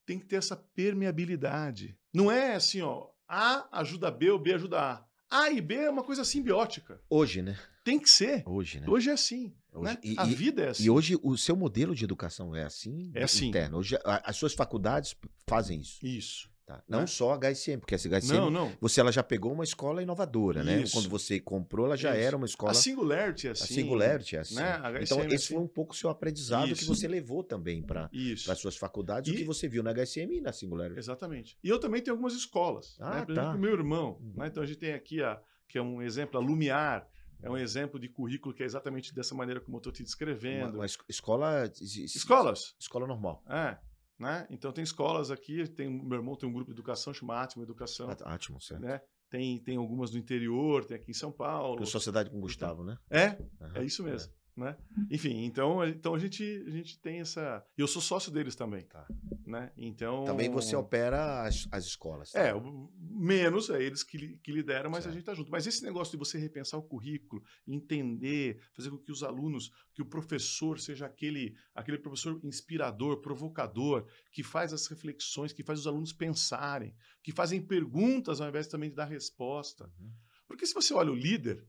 Tem que ter essa permeabilidade. Não é assim, ó, A ajuda B ou B ajuda A. A e B é uma coisa simbiótica. Hoje, né? Tem que ser. Hoje, né? Hoje é assim. Hoje, né? e, a vida é assim. E hoje o seu modelo de educação é assim? É assim. Interno. Hoje as suas faculdades fazem isso. Isso. Tá. Não né? só a HSM, porque essa HSM, não, não. você ela já pegou uma escola inovadora, né? Quando você comprou, ela já Isso. era uma escola. A Singularity é assim. A Singularity é assim. Né? A então, é esse assim. foi um pouco o seu aprendizado Isso. que você levou também para as suas faculdades, e... o que você viu na HSM e na Singularity. Exatamente. E eu também tenho algumas escolas. Ah, né? Por tá. exemplo, meu irmão. Uhum. Né? Então, a gente tem aqui, a, que é um exemplo, a Lumiar, é um exemplo de currículo que é exatamente dessa maneira como eu estou te descrevendo. Uma, uma escola. Escolas. Escola normal. É. Né? Então tem escolas aqui, tem meu irmão tem um grupo de educação chama Atmo Educação. Atmo, ah, tá, certo. Né? Tem, tem algumas do interior, tem aqui em São Paulo. sociedade com o então, Gustavo, né? É, é, é isso mesmo. É. Né? Enfim, então, então a, gente, a gente tem essa. Eu sou sócio deles também. Tá. Né? Então. Também você opera as, as escolas. Tá? É, menos é eles que, que lideram, mas certo. a gente está junto. Mas esse negócio de você repensar o currículo, entender, fazer com que os alunos, que o professor seja aquele, aquele professor inspirador, provocador, que faz as reflexões, que faz os alunos pensarem, que fazem perguntas ao invés também de dar resposta. Uhum. Porque se você olha o líder,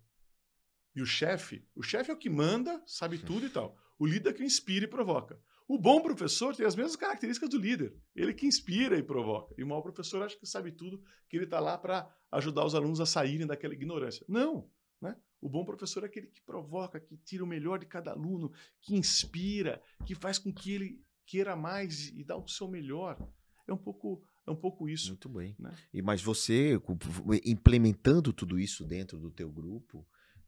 e o chefe, o chefe é o que manda, sabe tudo e tal. O líder é que inspira e provoca. O bom professor tem as mesmas características do líder. Ele que inspira e provoca. E o mau professor acha que sabe tudo, que ele está lá para ajudar os alunos a saírem daquela ignorância. Não. Né? O bom professor é aquele que provoca, que tira o melhor de cada aluno, que inspira, que faz com que ele queira mais e dá o seu melhor. É um pouco é um pouco isso. Muito bem. Né? E mas você implementando tudo isso dentro do teu grupo,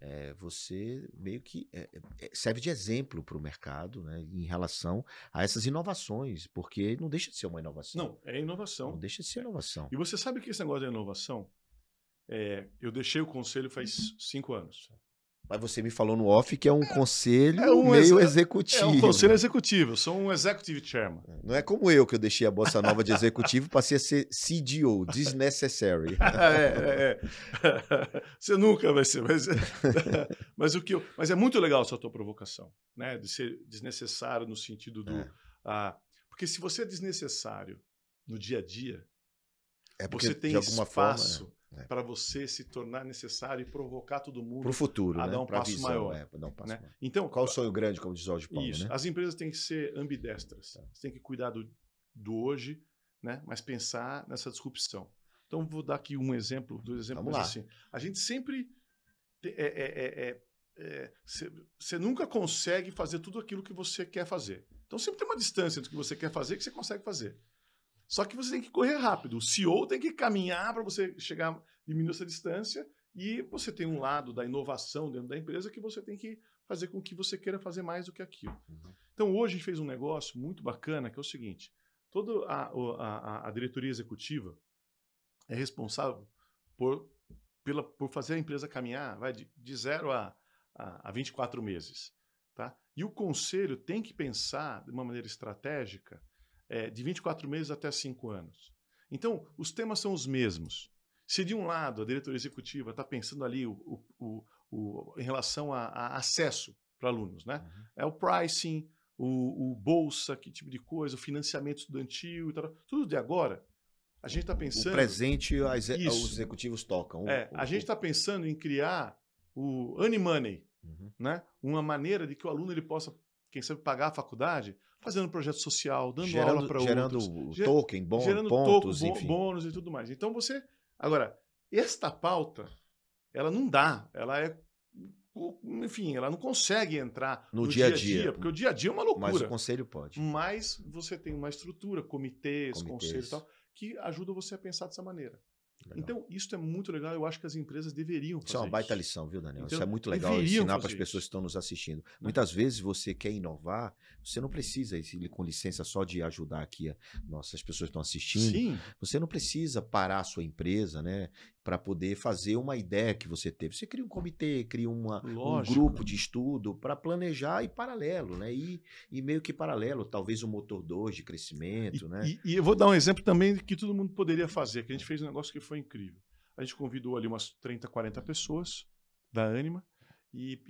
é, você meio que é, serve de exemplo para o mercado né, em relação a essas inovações, porque não deixa de ser uma inovação. Não, é inovação. Não deixa de ser inovação. E você sabe que esse negócio da inovação, é, eu deixei o conselho faz uhum. cinco anos. Mas você me falou no off que é um é, conselho é um meio ex executivo. É um conselho executivo, eu sou um executive chairman. É, não é como eu que eu deixei a bossa nova de executivo, passei a ser CDO, desnecessary. é, é, é. Você nunca vai ser, mas, mas o que eu, mas é muito legal essa tua provocação, né, de ser desnecessário no sentido do é. ah, porque se você é desnecessário no dia a dia, é você tem de alguma espaço né? É. Para você se tornar necessário e provocar todo mundo. Para o futuro, a né? dar um pra passo visão, maior. É, dar um passo né? maior. Então, Qual o sonho grande, como diz o de Paulo? Isso. Né? As empresas têm que ser ambidestras. Tá. Você tem que cuidar do, do hoje, né? mas pensar nessa disrupção. Então, vou dar aqui um exemplo, dois exemplos Vamos lá. assim. A gente sempre. Você é, é, é, é, é nunca consegue fazer tudo aquilo que você quer fazer. Então, sempre tem uma distância entre o que você quer fazer e o que você consegue fazer. Só que você tem que correr rápido. O CEO tem que caminhar para você chegar, diminuir essa distância. E você tem um lado da inovação dentro da empresa que você tem que fazer com que você queira fazer mais do que aquilo. Uhum. Então, hoje a gente fez um negócio muito bacana que é o seguinte: toda a, a, a diretoria executiva é responsável por, pela, por fazer a empresa caminhar vai de, de zero a, a, a 24 meses. Tá? E o conselho tem que pensar de uma maneira estratégica é, de 24 meses até 5 anos. Então, os temas são os mesmos. Se de um lado a diretoria executiva está pensando ali o, o, o, em relação a, a acesso para alunos, né? Uhum. É o pricing, o, o, bolsa, que tipo de coisa, o financiamento estudantil, tal, tudo de agora. A gente está pensando. O presente as, os executivos tocam. É, a gente está pensando em criar o "any Money, uhum. né? uma maneira de que o aluno ele possa quem sabe pagar a faculdade, fazendo projeto social, dando gerando, aula para outros. Gerando token, bom, gerando pontos, token, enfim. bônus e tudo mais. Então você... Agora, esta pauta, ela não dá, ela é enfim, ela não consegue entrar no, no dia, dia, a dia, dia, porque o dia a dia é uma loucura. Mas o conselho pode. Mas você tem uma estrutura, comitês, comitês. e tal, que ajuda você a pensar dessa maneira. Legal. Então, isso é muito legal. Eu acho que as empresas deveriam fazer isso. é uma baita isso. lição, viu, Daniel? Então, isso é então, muito legal ensinar para as pessoas que estão nos assistindo. Muitas vezes você quer inovar, você não precisa, com licença só de ajudar aqui nossas pessoas que estão assistindo, Sim. você não precisa parar a sua empresa né, para poder fazer uma ideia que você teve. Você cria um comitê, cria uma, um grupo de estudo para planejar e paralelo, né? E, e meio que paralelo, talvez um motor 2 de crescimento, e, né? E, e, eu vou dar um exemplo também que todo mundo poderia fazer, que a gente fez um negócio que foi incrível. A gente convidou ali umas 30, 40 pessoas da Anima e,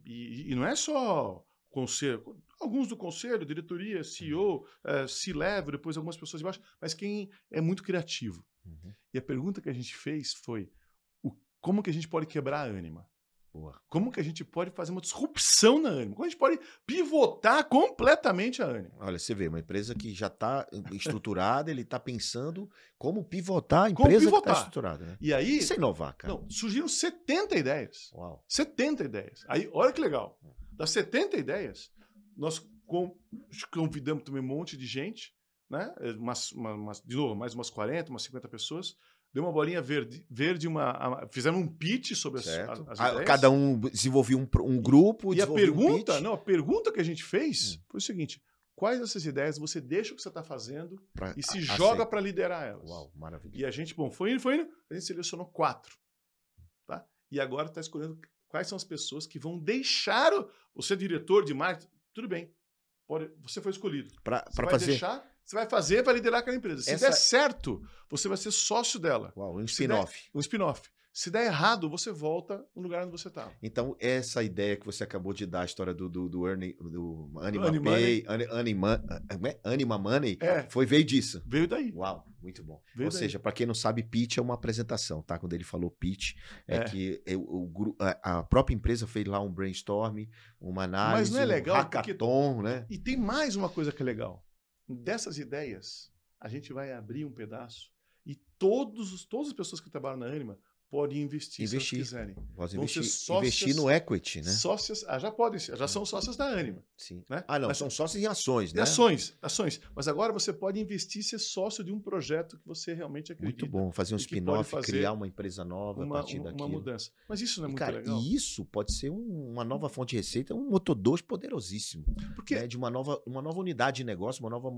e, e não é só conselho, alguns do conselho, diretoria, CEO, uhum. Uh, eh, C-Level, depois algumas pessoas de baixo, mas quem é muito criativo. Uhum. E a pergunta que a gente fez foi o, como que a gente pode quebrar a ânima? Boa. Como que a gente pode fazer uma disrupção na ânima? Como a gente pode pivotar completamente a ânima? Olha, você vê, uma empresa que já está estruturada, ele está pensando como pivotar a empresa tá pivotar. que está estruturada. Né? E aí... Sem inovar, cara. Não, surgiram 70 ideias. Uau. 70 ideias. Aí, olha que legal. Das 70 ideias, nós convidamos também um monte de gente né? É, umas, uma, de novo, mais umas 40, umas 50 pessoas. Deu uma bolinha verde, verde uma, fizeram um pitch sobre as, as, a, ah, Cada um desenvolveu um, um grupo. E a pergunta, um não, a pergunta que a gente fez hum. foi o seguinte: quais dessas ideias você deixa o que você está fazendo pra, e se a, joga para liderar elas. Uau, maravilha. E a gente, bom, foi indo, foi indo, a gente selecionou quatro. Tá? E agora está escolhendo quais são as pessoas que vão deixar. O, você é diretor de marketing, tudo bem. Pode, você foi escolhido. Para fazer. Deixar, você vai fazer vai liderar aquela empresa. Se Essa... der certo, você vai ser sócio dela. Uau, um spin-off. Um spin-off. Se der errado, você volta no lugar onde você está Então, essa ideia que você acabou de dar, a história do, do, do, Ernie, do Anima Money, Pay, Anima, é? Anima Money, é. foi, veio disso. Veio daí. Uau, muito bom. Veio Ou daí. seja, para quem não sabe, pitch é uma apresentação, tá? Quando ele falou pitch, é, é. que eu, o, a própria empresa fez lá um brainstorm, uma análise, Mas não é legal, um hackathon, porque... né? E tem mais uma coisa que é legal. Dessas ideias, a gente vai abrir um pedaço e todos, todas as pessoas que trabalham na Anima pode investir, investir. se quiserem. Pode Vão investir, sócias, investir no equity, né? Sócias, ah, já podem ser, já são sócias da Anima. Sim. Né? Ah, não, Mas, são sócias em ações, né? Ações, ações. Mas agora você pode investir ser sócio de um projeto que você realmente acredita. Muito bom, fazer um spin-off, criar uma empresa nova uma, a partir daqui. Uma mudança. Mas isso não é e, muito cara, legal. E isso pode ser um, uma nova fonte de receita, um motor 2 poderosíssimo. Porque né? de uma nova, uma nova unidade de negócio, uma nova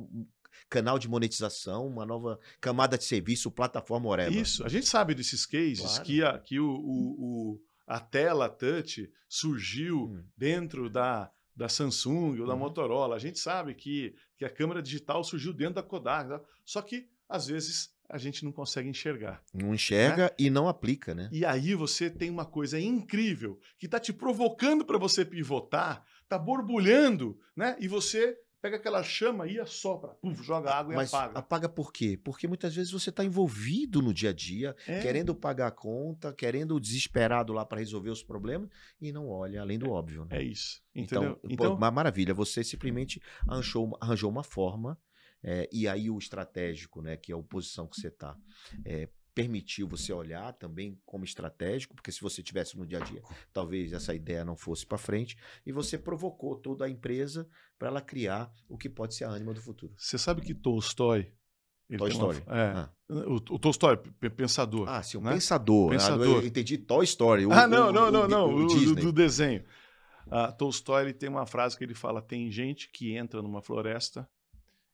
canal de monetização, uma nova camada de serviço, plataforma Oreva. Isso, a gente sabe desses cases claro. que, a, que o, o, o, a tela touch surgiu hum. dentro da, da Samsung ou da hum. Motorola. A gente sabe que, que a câmera digital surgiu dentro da Kodak. Tá? Só que, às vezes, a gente não consegue enxergar. Não né? enxerga né? e não aplica, né? E aí você tem uma coisa incrível que está te provocando para você pivotar, está borbulhando, né? E você pega aquela chama e assopra, puf, joga água Mas e apaga. Apaga por quê? Porque muitas vezes você está envolvido no dia a dia, é. querendo pagar a conta, querendo o desesperado lá para resolver os problemas e não olha além do é, óbvio. Né? É isso. Então, Entendeu? Então, então... Pô, uma maravilha. Você simplesmente arranjou, arranjou uma forma. É, e aí o estratégico, né, que é a posição que você está, é, permitiu você olhar também como estratégico, porque se você tivesse no dia a dia, talvez essa uhum. ideia não fosse para frente, e você provocou toda a empresa para ela criar o que pode ser a ânima do futuro. Você sabe que Tolstói Toy Story. Uma, é, ah. o, o Tolstói, pensador. Ah, sim, o né? pensador. pensador. Ah, eu entendi Toy Story. O, ah, não, o, não, não, não. O, do, do desenho. Uh, Tolstói ele tem uma frase que ele fala: tem gente que entra numa floresta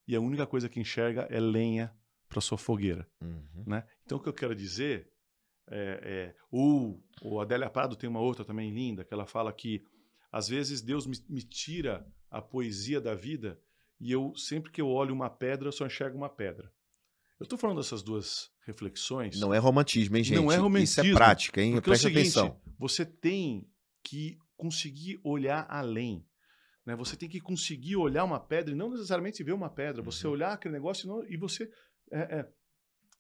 e a única coisa que enxerga é lenha para sua fogueira. Uhum. Né? Então, o que eu quero dizer é, é o, o Adélia Prado tem uma outra também linda, que ela fala que às vezes Deus me, me tira a poesia da vida e eu sempre que eu olho uma pedra, eu só enxergo uma pedra. Eu estou falando dessas duas reflexões. Não é romantismo, hein, gente? Não é romantismo. Isso é prática, hein? Presta é o seguinte, atenção. Você tem que conseguir olhar além. Né? Você tem que conseguir olhar uma pedra e não necessariamente ver uma pedra. Você uhum. olhar aquele negócio e, não, e você é, é,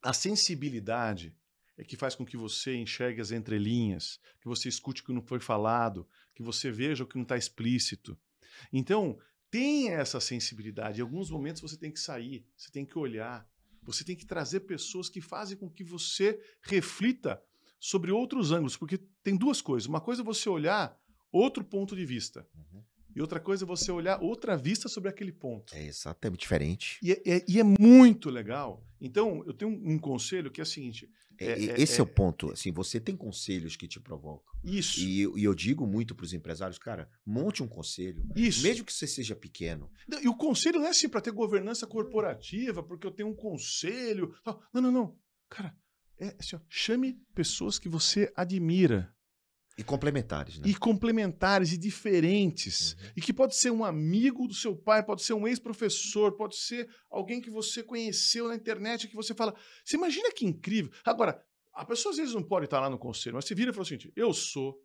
a sensibilidade é que faz com que você enxergue as entrelinhas, que você escute o que não foi falado, que você veja o que não está explícito. Então, tenha essa sensibilidade. Em alguns momentos você tem que sair, você tem que olhar, você tem que trazer pessoas que fazem com que você reflita sobre outros ângulos, porque tem duas coisas. Uma coisa é você olhar outro ponto de vista. Uhum. E outra coisa é você olhar outra vista sobre aquele ponto. É exatamente diferente. E é, é, e é muito legal. Então, eu tenho um, um conselho que é o seguinte. É, é, é esse é, o é, ponto. Assim, você tem conselhos que te provocam. Isso. E, e eu digo muito para os empresários, cara, monte um conselho. Isso. Mesmo que você seja pequeno. Não, e o conselho não é assim para ter governança corporativa, porque eu tenho um conselho. Não, não, não. Cara, é assim, ó, chame pessoas que você admira. E complementares, né? E complementares e diferentes. Uhum. E que pode ser um amigo do seu pai, pode ser um ex-professor, pode ser alguém que você conheceu na internet que você fala. Você imagina que incrível. Agora, a pessoa às vezes não pode estar lá no conselho, mas se vira e fala o seguinte: eu sou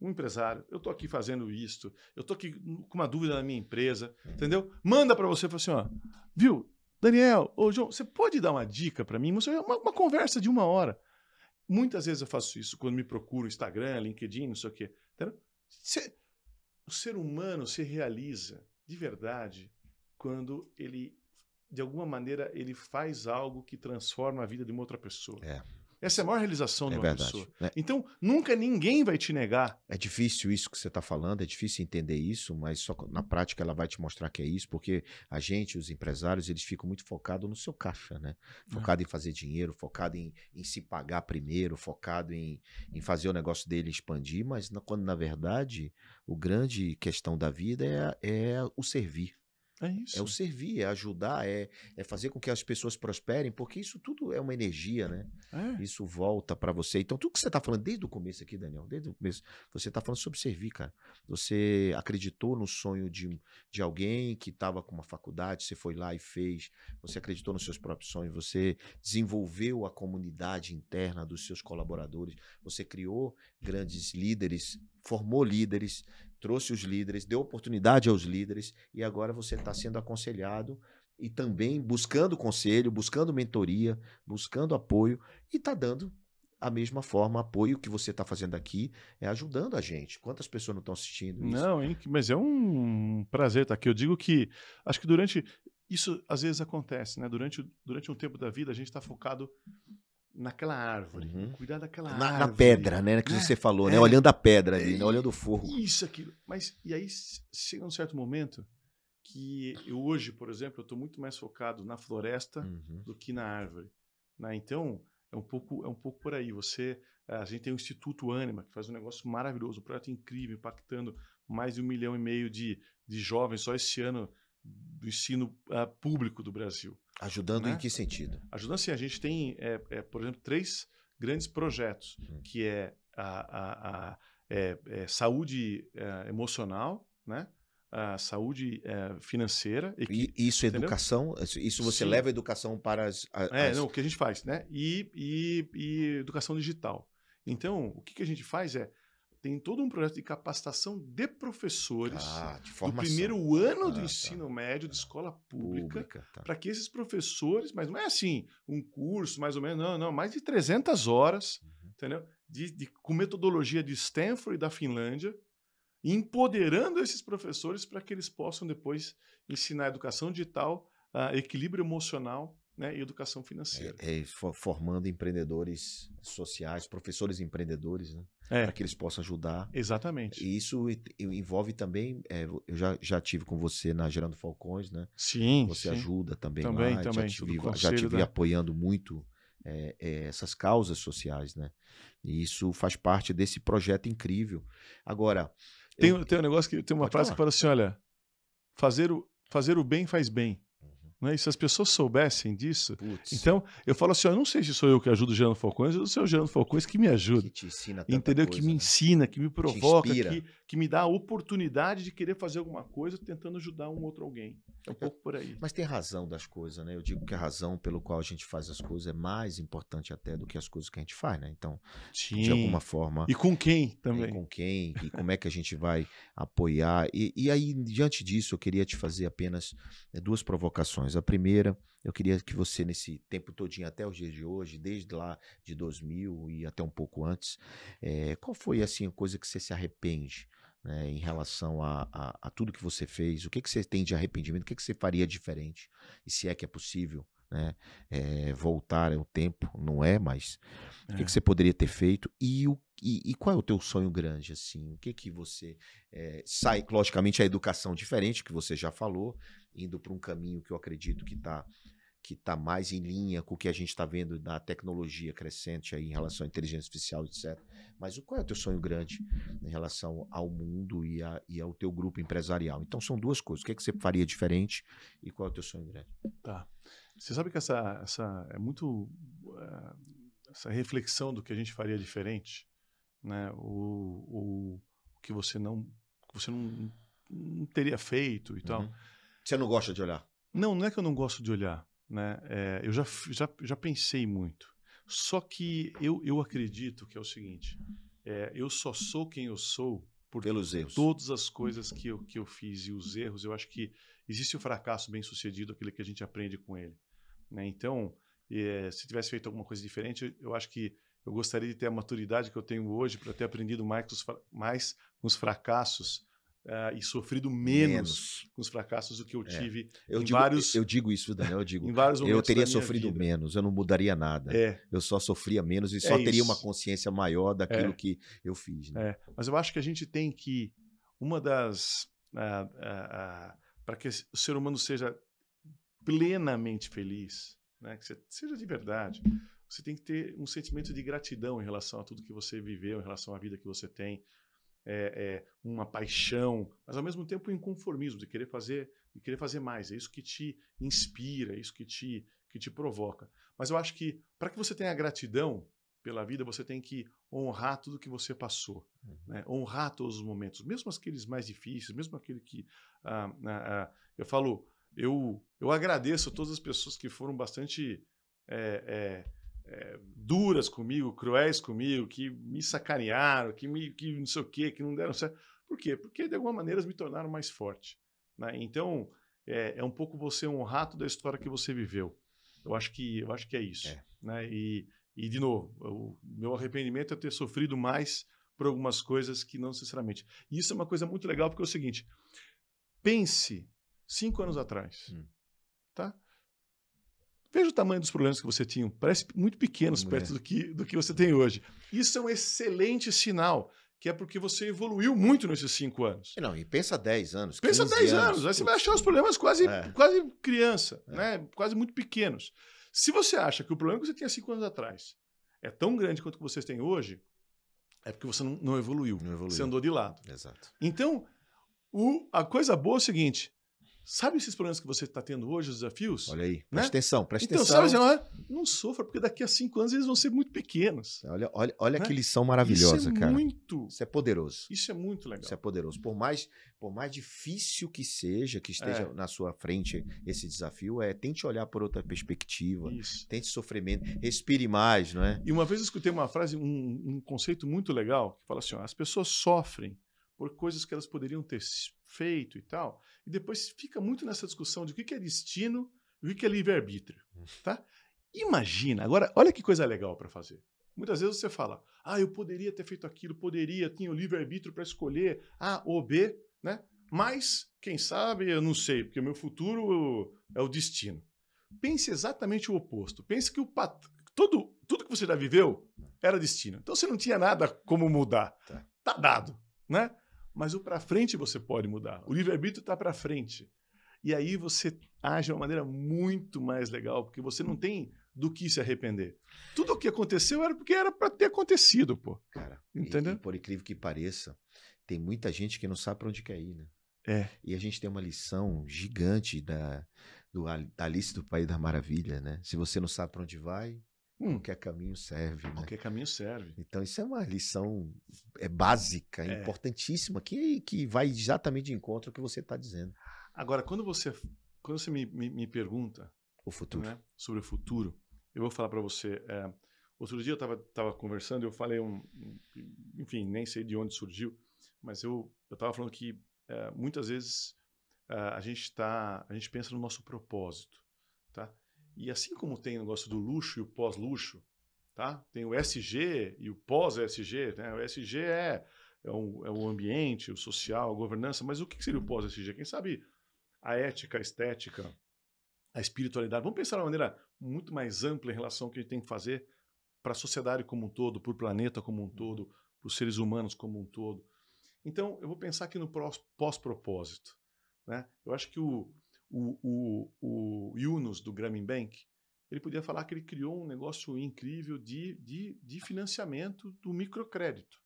um empresário, eu estou aqui fazendo isto, eu estou aqui com uma dúvida na minha empresa, entendeu? Manda para você e fala assim: ó, viu, Daniel, ô João, você pode dar uma dica para mim? Uma, uma conversa de uma hora. Muitas vezes eu faço isso quando me procuro Instagram, LinkedIn, não sei o quê. o ser humano se realiza de verdade quando ele, de alguma maneira, ele faz algo que transforma a vida de uma outra pessoa. É. Essa é a maior realização é de uma verdade, pessoa. Né? Então, nunca ninguém vai te negar. É difícil isso que você está falando, é difícil entender isso, mas só na prática ela vai te mostrar que é isso, porque a gente, os empresários, eles ficam muito focados no seu caixa, né? É. Focado é. em fazer dinheiro, focado em, em se pagar primeiro, focado em, em fazer o negócio dele expandir, mas na, quando, na verdade, o grande questão da vida é, é o servir. É isso. É o servir, é ajudar, é, é fazer com que as pessoas prosperem, porque isso tudo é uma energia, né? É. Isso volta para você. Então, tudo que você tá falando desde o começo aqui, Daniel, desde o começo, você tá falando sobre servir, cara. Você acreditou no sonho de, de alguém que estava com uma faculdade, você foi lá e fez, você acreditou nos seus próprios sonhos, você desenvolveu a comunidade interna dos seus colaboradores, você criou grandes líderes formou líderes, trouxe os líderes, deu oportunidade aos líderes e agora você está sendo aconselhado e também buscando conselho, buscando mentoria, buscando apoio e está dando a mesma forma apoio que você está fazendo aqui, é ajudando a gente. Quantas pessoas não estão assistindo isso? Não, mas é um prazer estar tá aqui. Eu digo que acho que durante isso às vezes acontece, né? Durante, durante um tempo da vida a gente está focado naquela árvore, uhum. cuidar daquela na, árvore. Na pedra, né? Que é, você falou, né, é, né? Olhando a pedra ali, é, né, olhando o fogo. Isso, aquilo. Mas, e aí chega um certo momento que eu, hoje, por exemplo, eu estou muito mais focado na floresta uhum. do que na árvore. Né? Então, é um pouco é um pouco por aí. Você eh, a gente tem o Instituto Anima, que faz um negócio maravilhoso, um projeto incrível, impactando mais de um milhão e meio de, de jovens só esse ano do ensino uh, público do Brasil. Ajudando né? em que sentido? Ajudando assim, a gente tem, é, é, por exemplo, três grandes projetos, uhum. que é a, a, a é, é saúde é, emocional, né? a saúde é, financeira. E, isso é entendeu? educação? Isso você Sim. leva a educação para as, as... É, não, o que a gente faz, né? E, e, e educação digital. Então, o que, que, a gente faz é tem todo um projeto de capacitação de professores ah, de do primeiro ano do ah, tá. ensino médio de é. escola pública, tá. para que esses professores, mas não é assim, um curso mais ou menos, não, não, mais de 300 horas, uhum. entendeu? De, de, com metodologia de Stanford e da Finlândia, empoderando esses professores para que eles possam depois ensinar educação digital, uh, equilíbrio emocional né, e educação financeira. É, é formando empreendedores sociais, professores empreendedores, né, é. para que eles possam ajudar. Exatamente. E isso envolve também, é, eu já, já tive com você na Gerando Falcões, né? Sim. Você sim. ajuda também, também lá. Também, já já estive da... apoiando muito é, é, essas causas sociais, né? E isso faz parte desse projeto incrível. Agora... Tem, eu... tem um negócio que tem uma frase falar. que fala assim, olha, fazer o, fazer o bem faz bem né? E se as pessoas soubessem disso. Então, eu falo assim: ó, eu não sei se sou eu que ajudo o Gerando Falcões, se sou é o Gerando Falcões que me ajuda. Que te ensina Entendeu? Coisa, que me né? ensina, que me provoca, que, que me dá a oportunidade de querer fazer alguma coisa tentando ajudar um outro alguém. É um é, pouco por aí. Mas tem razão das coisas, né? Eu digo que a razão pelo qual a gente faz as coisas é mais importante até do que as coisas que a gente faz, né? Então, Sim. de alguma forma. E com quem também? com quem? E como é que a gente vai apoiar? E, e aí, diante disso, eu queria te fazer apenas eh, duas provocações. A primeira, eu queria que você, nesse tempo todinho, até os dias de hoje, desde lá de 2000 e até um pouco antes, é, qual foi assim a coisa que você se arrepende né, em relação a, a, a, tudo que você fez? O que, que você tem de arrependimento? O que, que você faria diferente? E se é que é possível? né? É, voltar é o tempo, não é, mas é. o que, que, é. você poderia ter feito e, o, e, e, qual é o teu sonho grande, assim, o que que você é, eh, sai, logicamente, a educação diferente que você já falou, indo para um caminho que eu acredito que está que está mais em linha com o que a gente está vendo da tecnologia crescente aí em relação à inteligência artificial, etc. Mas qual é o teu sonho grande em relação ao mundo e, a, e ao teu grupo empresarial? Então são duas coisas. O que, que você faria diferente e qual é o teu sonho grande? Tá. Você sabe que essa, essa é muito uh, essa reflexão do que a gente faria diferente, né? Ou, o que você não você não, não, teria feito e tal. Uhum. Você não gosta de olhar? Não, não é que eu não gosto de olhar, né? É, eu já, já, já pensei muito. Só que eu, eu acredito que é o seguinte: é, eu só sou quem eu sou por pelos erros. Todas as coisas que eu, que eu fiz e os erros, eu acho que existe o fracasso bem sucedido, aquele que a gente aprende com ele. Né? Então, eh, se tivesse feito alguma coisa diferente, eu acho que eu gostaria de ter a maturidade que eu tenho hoje para ter aprendido mais com os, mais com os fracassos uh, e sofrido menos, menos, com os fracassos do que eu é. tive é. eu em digo, vários. Eu digo isso, Daniel, eu digo. em vários momentos eu teria sofrido vida. menos, eu não mudaria nada. É. Eu só sofria menos e é só teria uma consciência maior daquilo é. que eu fiz. Né? Mas eu acho que a gente tem que. Uma das. Uh, ah, uh, ah, ah, para que o ser humano seja plenamente feliz, né? que você seja de verdade, você tem que ter um sentimento de gratidão em relação a tudo que você viveu, em relação à vida que você tem, é, é, uma paixão, mas ao mesmo tempo um inconformismo de querer fazer, de querer fazer mais. É isso que te inspira, é isso que te, que te provoca. Mas eu acho que para que você tenha gratidão pela vida, você tem que honrar tudo que você passou, uhum. né? honrar todos os momentos, mesmo aqueles mais difíceis, mesmo aquele que ah, ah, ah, eu falo eu, eu agradeço a todas as pessoas que foram bastante é, é, é, duras comigo, cruéis comigo, que me sacanearam, que, me, que não sei o quê, que não deram certo. Por quê? Porque de alguma maneira me tornaram mais forte. Né? Então, é, é, um pouco você um rato da história que você viveu. Eu acho que, eu acho que é isso. É. Né? E, e, de novo, o meu arrependimento é ter sofrido mais por algumas coisas que não necessariamente. E isso é uma coisa muito legal, porque é o seguinte: pense cinco anos atrás. Hum. Tá? Veja o tamanho dos problemas que você tinha. Parece muito pequenos é. perto do que, do que você tem hoje. Isso é um excelente sinal, que é porque você evoluiu muito nesses cinco anos. Não, e pensa 10 anos. Pensa 10 anos. anos. Aí você vai achar os problemas quase, é. quase criança, é. né? quase muito pequenos. Se você acha que o problema que você tinha cinco anos atrás é tão grande quanto que vocês têm hoje, é porque você não, não, evoluiu. não evoluiu. Você andou de lado. Exato. Então, o, a coisa boa é o seguinte: Sabe esses problemas que você está tendo hoje, os desafios? Olha aí, né? presta atenção, presta então, atenção. Então, sabe, ah, não sofra, porque daqui a cinco anos eles vão ser muito pequenos. Olha, olha, olha né? que lição maravilhosa, Isso é cara. Muito, Isso é poderoso. Isso é muito legal. Isso é poderoso. Por mais, por mais difícil que seja, que esteja é. na sua frente esse desafio, é tente olhar por outra perspectiva, Isso. tente sofrimento, respire mais, não é? E uma vez eu escutei uma frase, um, um conceito muito legal, que fala assim: ó, as pessoas sofrem por coisas que elas poderiam ter feito e tal. E depois fica muito nessa discussão de o que é destino e o que é livre-arbítrio, uhum. tá? Imagina, agora, olha que coisa legal para fazer. Muitas vezes você fala, ah, eu poderia ter feito aquilo, poderia, tinha o livre-arbítrio para escolher A ou B, né? Mas, quem sabe, eu não sei, porque o meu futuro é o destino. Pense exatamente o oposto. Pense que o pat... Todo, tudo que você já viveu hum. era destino. Então você não tinha nada como mudar. Tá, tá dado, né? Mas o para frente você pode mudar. O livre-arbítrio está para frente. E aí você age de uma maneira muito mais legal, porque você não tem do que se arrepender. Tudo o que aconteceu era porque era para ter acontecido, pô. Cara, entendeu? E, e por incrível que pareça, tem muita gente que não sabe para onde quer ir, né? É. E a gente tem uma lição gigante da, do, da Alice do País da Maravilha, né? Se você não sabe para onde vai, Qualquer hum, caminho serve. Né? Qualquer caminho serve. Então, isso é uma lição é básica, é, é. importantíssima, que, que vai exatamente de encontro ao que você está dizendo. Agora, quando você, quando você me, me, me pergunta o futuro. Né, sobre o futuro, eu vou falar para você. É, outro dia eu estava conversando, eu falei um. Enfim, nem sei de onde surgiu, mas eu estava falando que é, muitas vezes é, a gente tá, a gente pensa no nosso propósito. Tá? E assim como tem o negócio do luxo e o pós-luxo, tá? Tem o SG e o pós-SG, né? O SG é, é, o, é o ambiente, o social, a governança, mas o que seria o pós-SG? Quem sabe a ética, a estética, a espiritualidade. Vamos pensar de uma maneira muito mais ampla em relação ao que a gente tem que fazer para a sociedade como um todo, para o planeta como um todo, para os seres humanos como um todo. Então, eu vou pensar aqui no pós-propósito. Né? Eu acho que o, o, o, o Yunus, do Grameen Bank, ele podia falar que ele criou um negócio incrível de, de, de financiamento do microcrédito.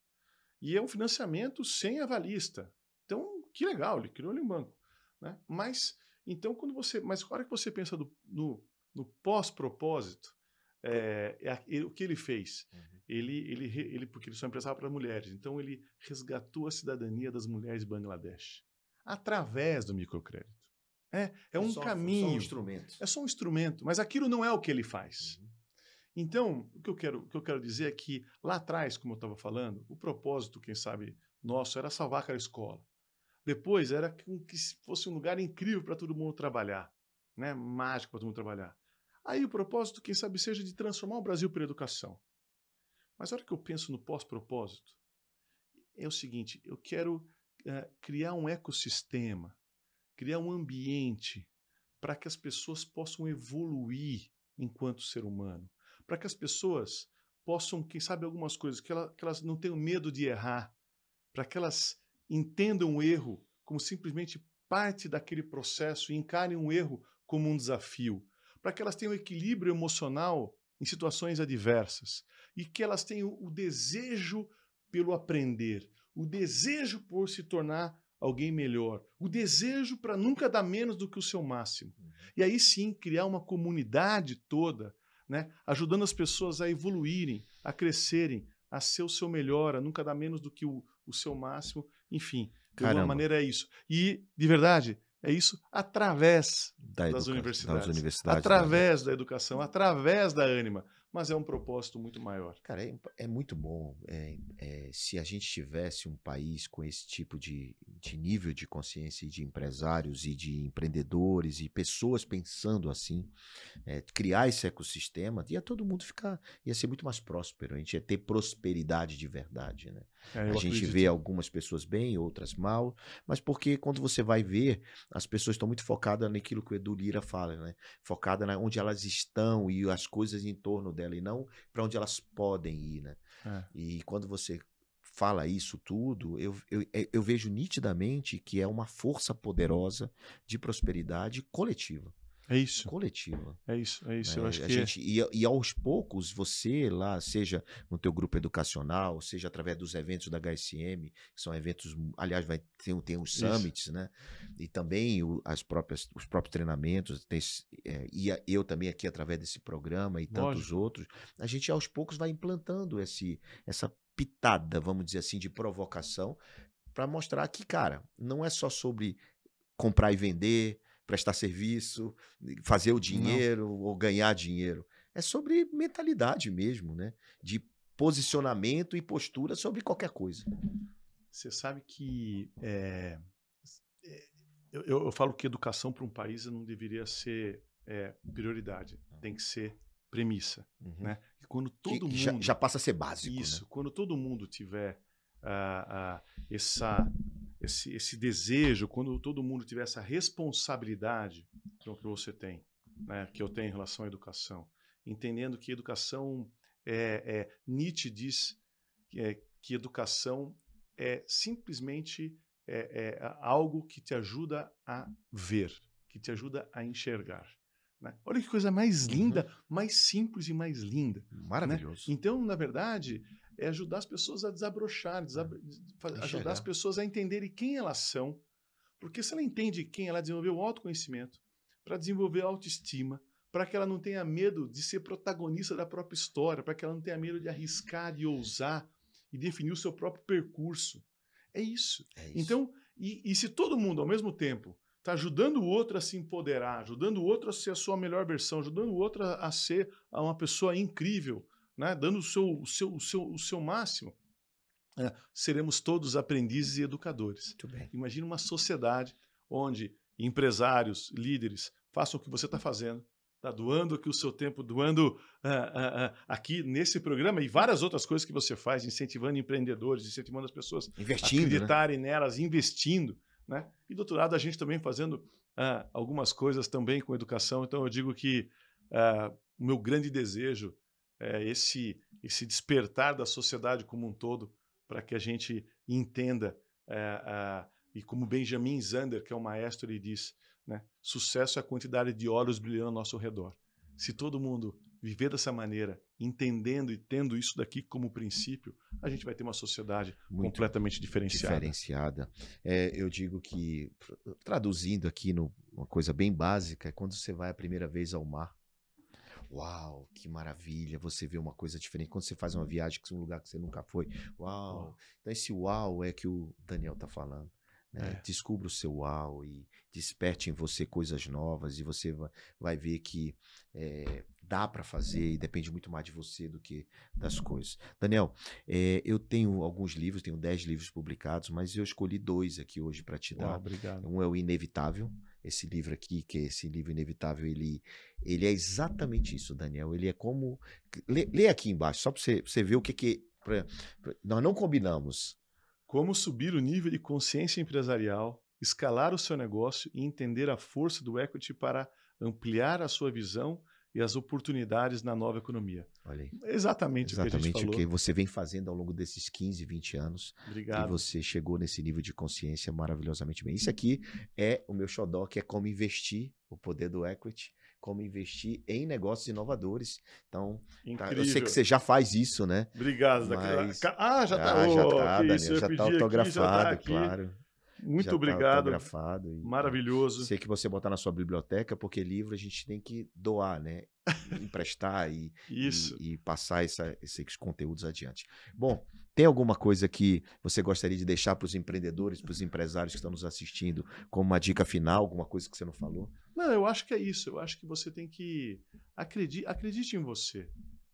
E é um financiamento sem avalista. Então, que legal, ele criou ali um banco. Né? Mas, então, quando você. Mas na hora que você pensa do, no, no pós-propósito, é, é, é, o que ele fez? Uhum. Ele, ele, ele, porque ele só emprestava para mulheres, então ele resgatou a cidadania das mulheres de Bangladesh através do microcrédito. É, é, é um só, caminho. É só um instrumento. É só um instrumento, mas aquilo não é o que ele faz. Uhum. Então, o que, eu quero, o que eu quero dizer é que lá atrás, como eu estava falando, o propósito, quem sabe, nosso era salvar aquela escola. Depois era que fosse um lugar incrível para todo mundo trabalhar, né? mágico para todo mundo trabalhar. Aí o propósito, quem sabe, seja de transformar o Brasil pela educação. Mas a hora que eu penso no pós-propósito, é o seguinte: eu quero uh, criar um ecossistema criar um ambiente para que as pessoas possam evoluir enquanto ser humano, para que as pessoas possam, quem sabe, algumas coisas, que, ela, que elas não tenham medo de errar, para que elas entendam o erro como simplesmente parte daquele processo e encarem um erro como um desafio, para que elas tenham equilíbrio emocional em situações adversas e que elas tenham o desejo pelo aprender, o desejo por se tornar alguém melhor, o desejo para nunca dar menos do que o seu máximo. Uhum. E aí sim criar uma comunidade toda, né, ajudando as pessoas a evoluírem, a crescerem, a ser o seu melhor, a nunca dar menos do que o, o seu máximo, enfim. De Caramba. alguma maneira é isso. E, de verdade, é isso através da das, universidades, das universidades, né? através da, da educação, através da ânima mas é um propósito muito maior. Cara, é, é muito bom. É, é, se a gente tivesse um país com esse tipo de, de nível de consciência de empresários e de empreendedores e pessoas pensando assim, é, criar esse ecossistema, ia todo mundo ficar, ia ser muito mais próspero. A gente ia ter prosperidade de verdade, né? É, a gente acredito. vê algumas pessoas bem, outras mal, mas porque quando você vai ver, as pessoas estão muito focadas naquilo que o Edu Lira fala, né? Focada na onde elas estão e as coisas em torno dela, e não para onde elas podem ir, né? É. E quando você fala isso tudo, eu, eu, é, eu vejo nitidamente que é uma força poderosa de prosperidade coletiva. É, é isso. Coletiva. É isso, é isso. É, eu né, acho que gente, é. e, e, aos poucos, você lá, seja no teu grupo educacional, seja através dos eventos da HSM, que são eventos, aliás, vai, tem, tem os summits, isso. né? E também o, as próprias, os próprios treinamentos, tem, é, e a, eu também aqui através desse programa e Lógico. tantos outros, a gente aos poucos vai implantando esse, essa pitada, vamos dizer assim, de provocação, para mostrar que, cara, não é só sobre comprar e vender, prestar serviço, fazer o dinheiro Não. ou ganhar dinheiro. É sobre mentalidade mesmo, né? De posicionamento e postura sobre qualquer coisa. Você sabe que é, eu, eu, eu, falo que educação para um país não deveria ser é, prioridade, tem que ser premissa, uhum. né? E quando todo que, mundo já, já, passa a ser básico. Né? Isso, né? quando todo mundo tiver uh, uh, essa esse, esse desejo, quando todo mundo tiver essa responsabilidade com é o que você tem, né, que eu tenho em relação à educação, entendendo que educação é, é Nietzsche diz que, é, que educação é simplesmente é, é, algo que te ajuda a ver, que te ajuda a enxergar. Né? Olha que coisa mais linda, uhum. mais simples e mais linda. Né. Maravilhoso. Né? Então, na verdade, é ajudar as pessoas a desabrochar, desab... É. ajudar as pessoas a entenderem quem elas são. Porque se ela entende quem, ela é, desenvolveu o autoconhecimento, para desenvolver a autoestima, para que ela não tenha medo de ser protagonista da própria história, para que ela não tenha medo de arriscar, de ousar e definir o seu próprio percurso. É isso. É isso. Então, e, e se todo mundo ao mesmo tempo está ajudando o outro a se empoderar, ajudando o outro a ser a sua melhor versão, ajudando o outro a ser uma pessoa incrível, né, dando o seu, o, seu, o, seu, o seu máximo, é, seremos todos aprendizes e educadores. Imagina uma sociedade onde empresários, líderes, façam o que você está fazendo, está doando aqui o seu tempo, doando uh, uh, uh, aqui nesse programa e várias outras coisas que você faz, incentivando empreendedores, incentivando as pessoas a né? acreditarem né? nelas, investindo. Né? E do outro lado, a gente também fazendo algumas coisas também com educação. Então, eu digo que o meu grande desejo é, esse, esse despertar da sociedade como um todo para que a gente entenda. É, e como Benjamin Zander, que é o maestro, ele diz, né, sucesso é a quantidade de olhos brilhando ao nosso redor. Se todo mundo viver dessa maneira, entendendo e tendo isso daqui como princípio, a gente vai ter uma sociedade Muito completamente diferenciada. Diferenciada. É, eu digo que, traduzindo aqui numa uma coisa bem básica, é quando você vai a primeira vez ao mar, Uau, que maravilha! Você vê uma coisa diferente. Quando você faz uma uhum. viagem para um lugar que você nunca foi, uau! Então, esse uau é que o Daniel está falando. Né? É. Descubra o seu uau e desperte em você coisas novas e você vai ver que é, dá para fazer e depende muito mais de você do que das coisas. Daniel, é, eu tenho alguns livros, tenho 10 livros publicados, mas eu escolhi dois aqui hoje para te dar. Uau, obrigado. Um é o Inevitável, esse livro aqui, que é esse livro inevitável, ele, ele é exatamente isso, Daniel. Ele é como. Lê, lê aqui embaixo, só para você, você ver o que. que pra, nós não combinamos. Como subir o nível de consciência empresarial, escalar o seu negócio e entender a força do equity para ampliar a sua visão e as oportunidades na nova economia. Olha aí. Exatamente, Exatamente o que, o que você vem fazendo ao longo desses 15, 20 anos. Obrigado. E você chegou nesse nível de consciência maravilhosamente bem. Isso aqui é o meu xodó, que é como investir o poder do equity, como investir em negócios inovadores. Então, tá, eu sei que você já faz isso, né? Obrigado, Mas... Ah, já está Ah, tá, já está oh, Daniel, já está autografado, aqui, já tá claro. Muito já tá, tá obrigado. Tá e, Maravilhoso. Né? Sei que você botar na sua biblioteca, porque livro a gente tem que doar, né? Emprestar e, Isso. e, e passar essa, esses conteúdos adiante. Bom, tem alguma coisa que você gostaria de deixar para os empreendedores, para os empresários que estão nos assistindo, como uma dica final, alguma coisa que você não falou? Não, eu acho que é isso. Eu acho que você tem que acredite, acredite em você,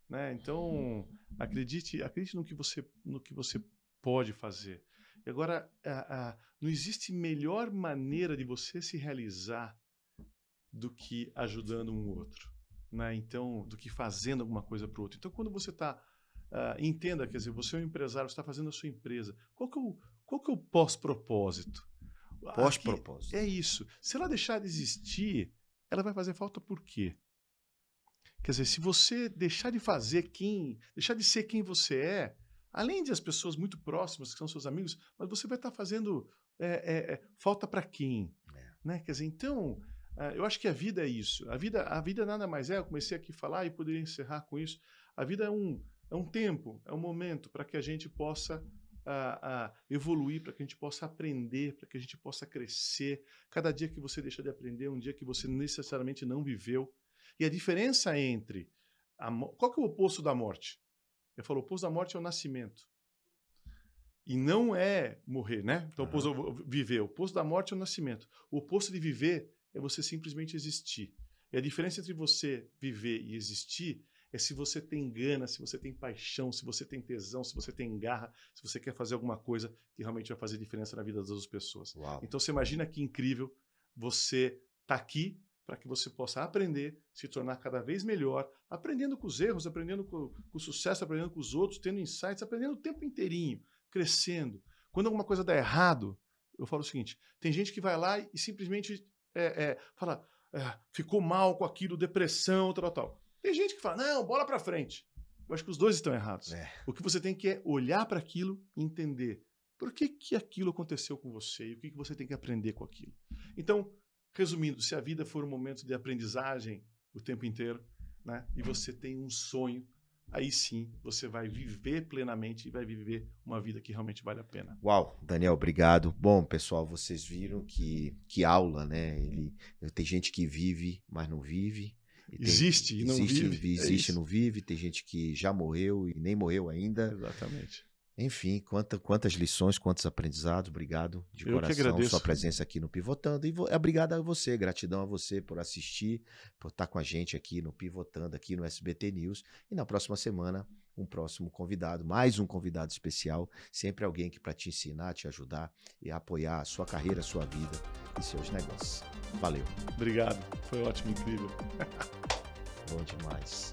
né? Então acredite, acredite no que você, no que você pode fazer. Agora, não existe melhor maneira de você se realizar do que ajudando um outro, né? Então, do que fazendo alguma coisa para o outro. Então, quando você está uh, ah, entenda, quer dizer, você é um empresário, você está fazendo a sua empresa. Qual que é o, qual que é o pós-propósito? Ah, pós-propósito. É isso. Se ela deixar de existir, ela vai fazer falta por quê? Quer dizer, se você deixar de fazer quem, deixar de ser quem você é, além de as pessoas muito próximas, que são seus amigos, mas você vai estar tá fazendo eh, eh, eh, é, é, falta para quem? Né? Quer dizer, então, ah, eu acho que a vida é isso. A vida, a vida nada mais é, eu comecei aqui a falar e poderia encerrar com isso. A vida é um, é um tempo, é um momento para que a gente possa a, ah, a ah, evoluir, para que a gente possa aprender, para que a gente possa crescer. Cada dia que você deixa de aprender, é um dia que você necessariamente não viveu. E a diferença entre. A, qual que é o oposto da morte? Ele falou: o pouso da morte é o nascimento. E não é morrer, né? Então, o pouso é viver. O pouso da morte é o nascimento. O oposto de viver é você simplesmente existir. E a diferença entre você viver e existir é se você tem gana, se você tem paixão, se você tem tesão, se você tem garra, se você quer fazer alguma coisa que realmente vai fazer diferença na vida das outras pessoas. Uau. Então, você imagina que incrível você tá aqui para que você possa aprender, se tornar cada vez melhor, aprendendo com os erros, aprendendo com, com o sucesso, aprendendo com os outros, tendo insights, aprendendo o tempo inteirinho, crescendo. Quando alguma coisa dá errado, eu falo o seguinte: tem gente que vai lá e simplesmente é, é, fala, é, ficou mal com aquilo, depressão, tal, tal. Tem gente que fala, não, bola para frente. Eu acho que os dois estão errados. É. O que você tem que é olhar para aquilo e entender por que, que aquilo aconteceu com você e o que, que você tem que aprender com aquilo. Então, Resumindo, se a vida for um momento de aprendizagem o tempo inteiro, né, e você tem um sonho, aí sim você vai viver plenamente e vai viver uma vida que realmente vale a pena. Uau, Daniel, obrigado. Bom, pessoal, vocês viram que, que aula, né? Ele, tem gente que vive, mas não vive. E tem, existe e não existe, vive. É existe e é não vive. Tem gente que já morreu e nem morreu ainda. Exatamente. Enfim, quanta, quantas lições, quantos aprendizados. Obrigado de Eu coração sua presença aqui no Pivotando. E é, obrigado a você, gratidão a você por assistir, por estar com a gente aqui no Pivotando, aqui no SBT News. E na próxima semana, um próximo convidado, mais um convidado especial. Sempre alguém que para te ensinar, te ajudar e apoiar a sua carreira, a sua vida e seus negócios. Valeu. Obrigado. Foi ótimo, incrível. Bom demais.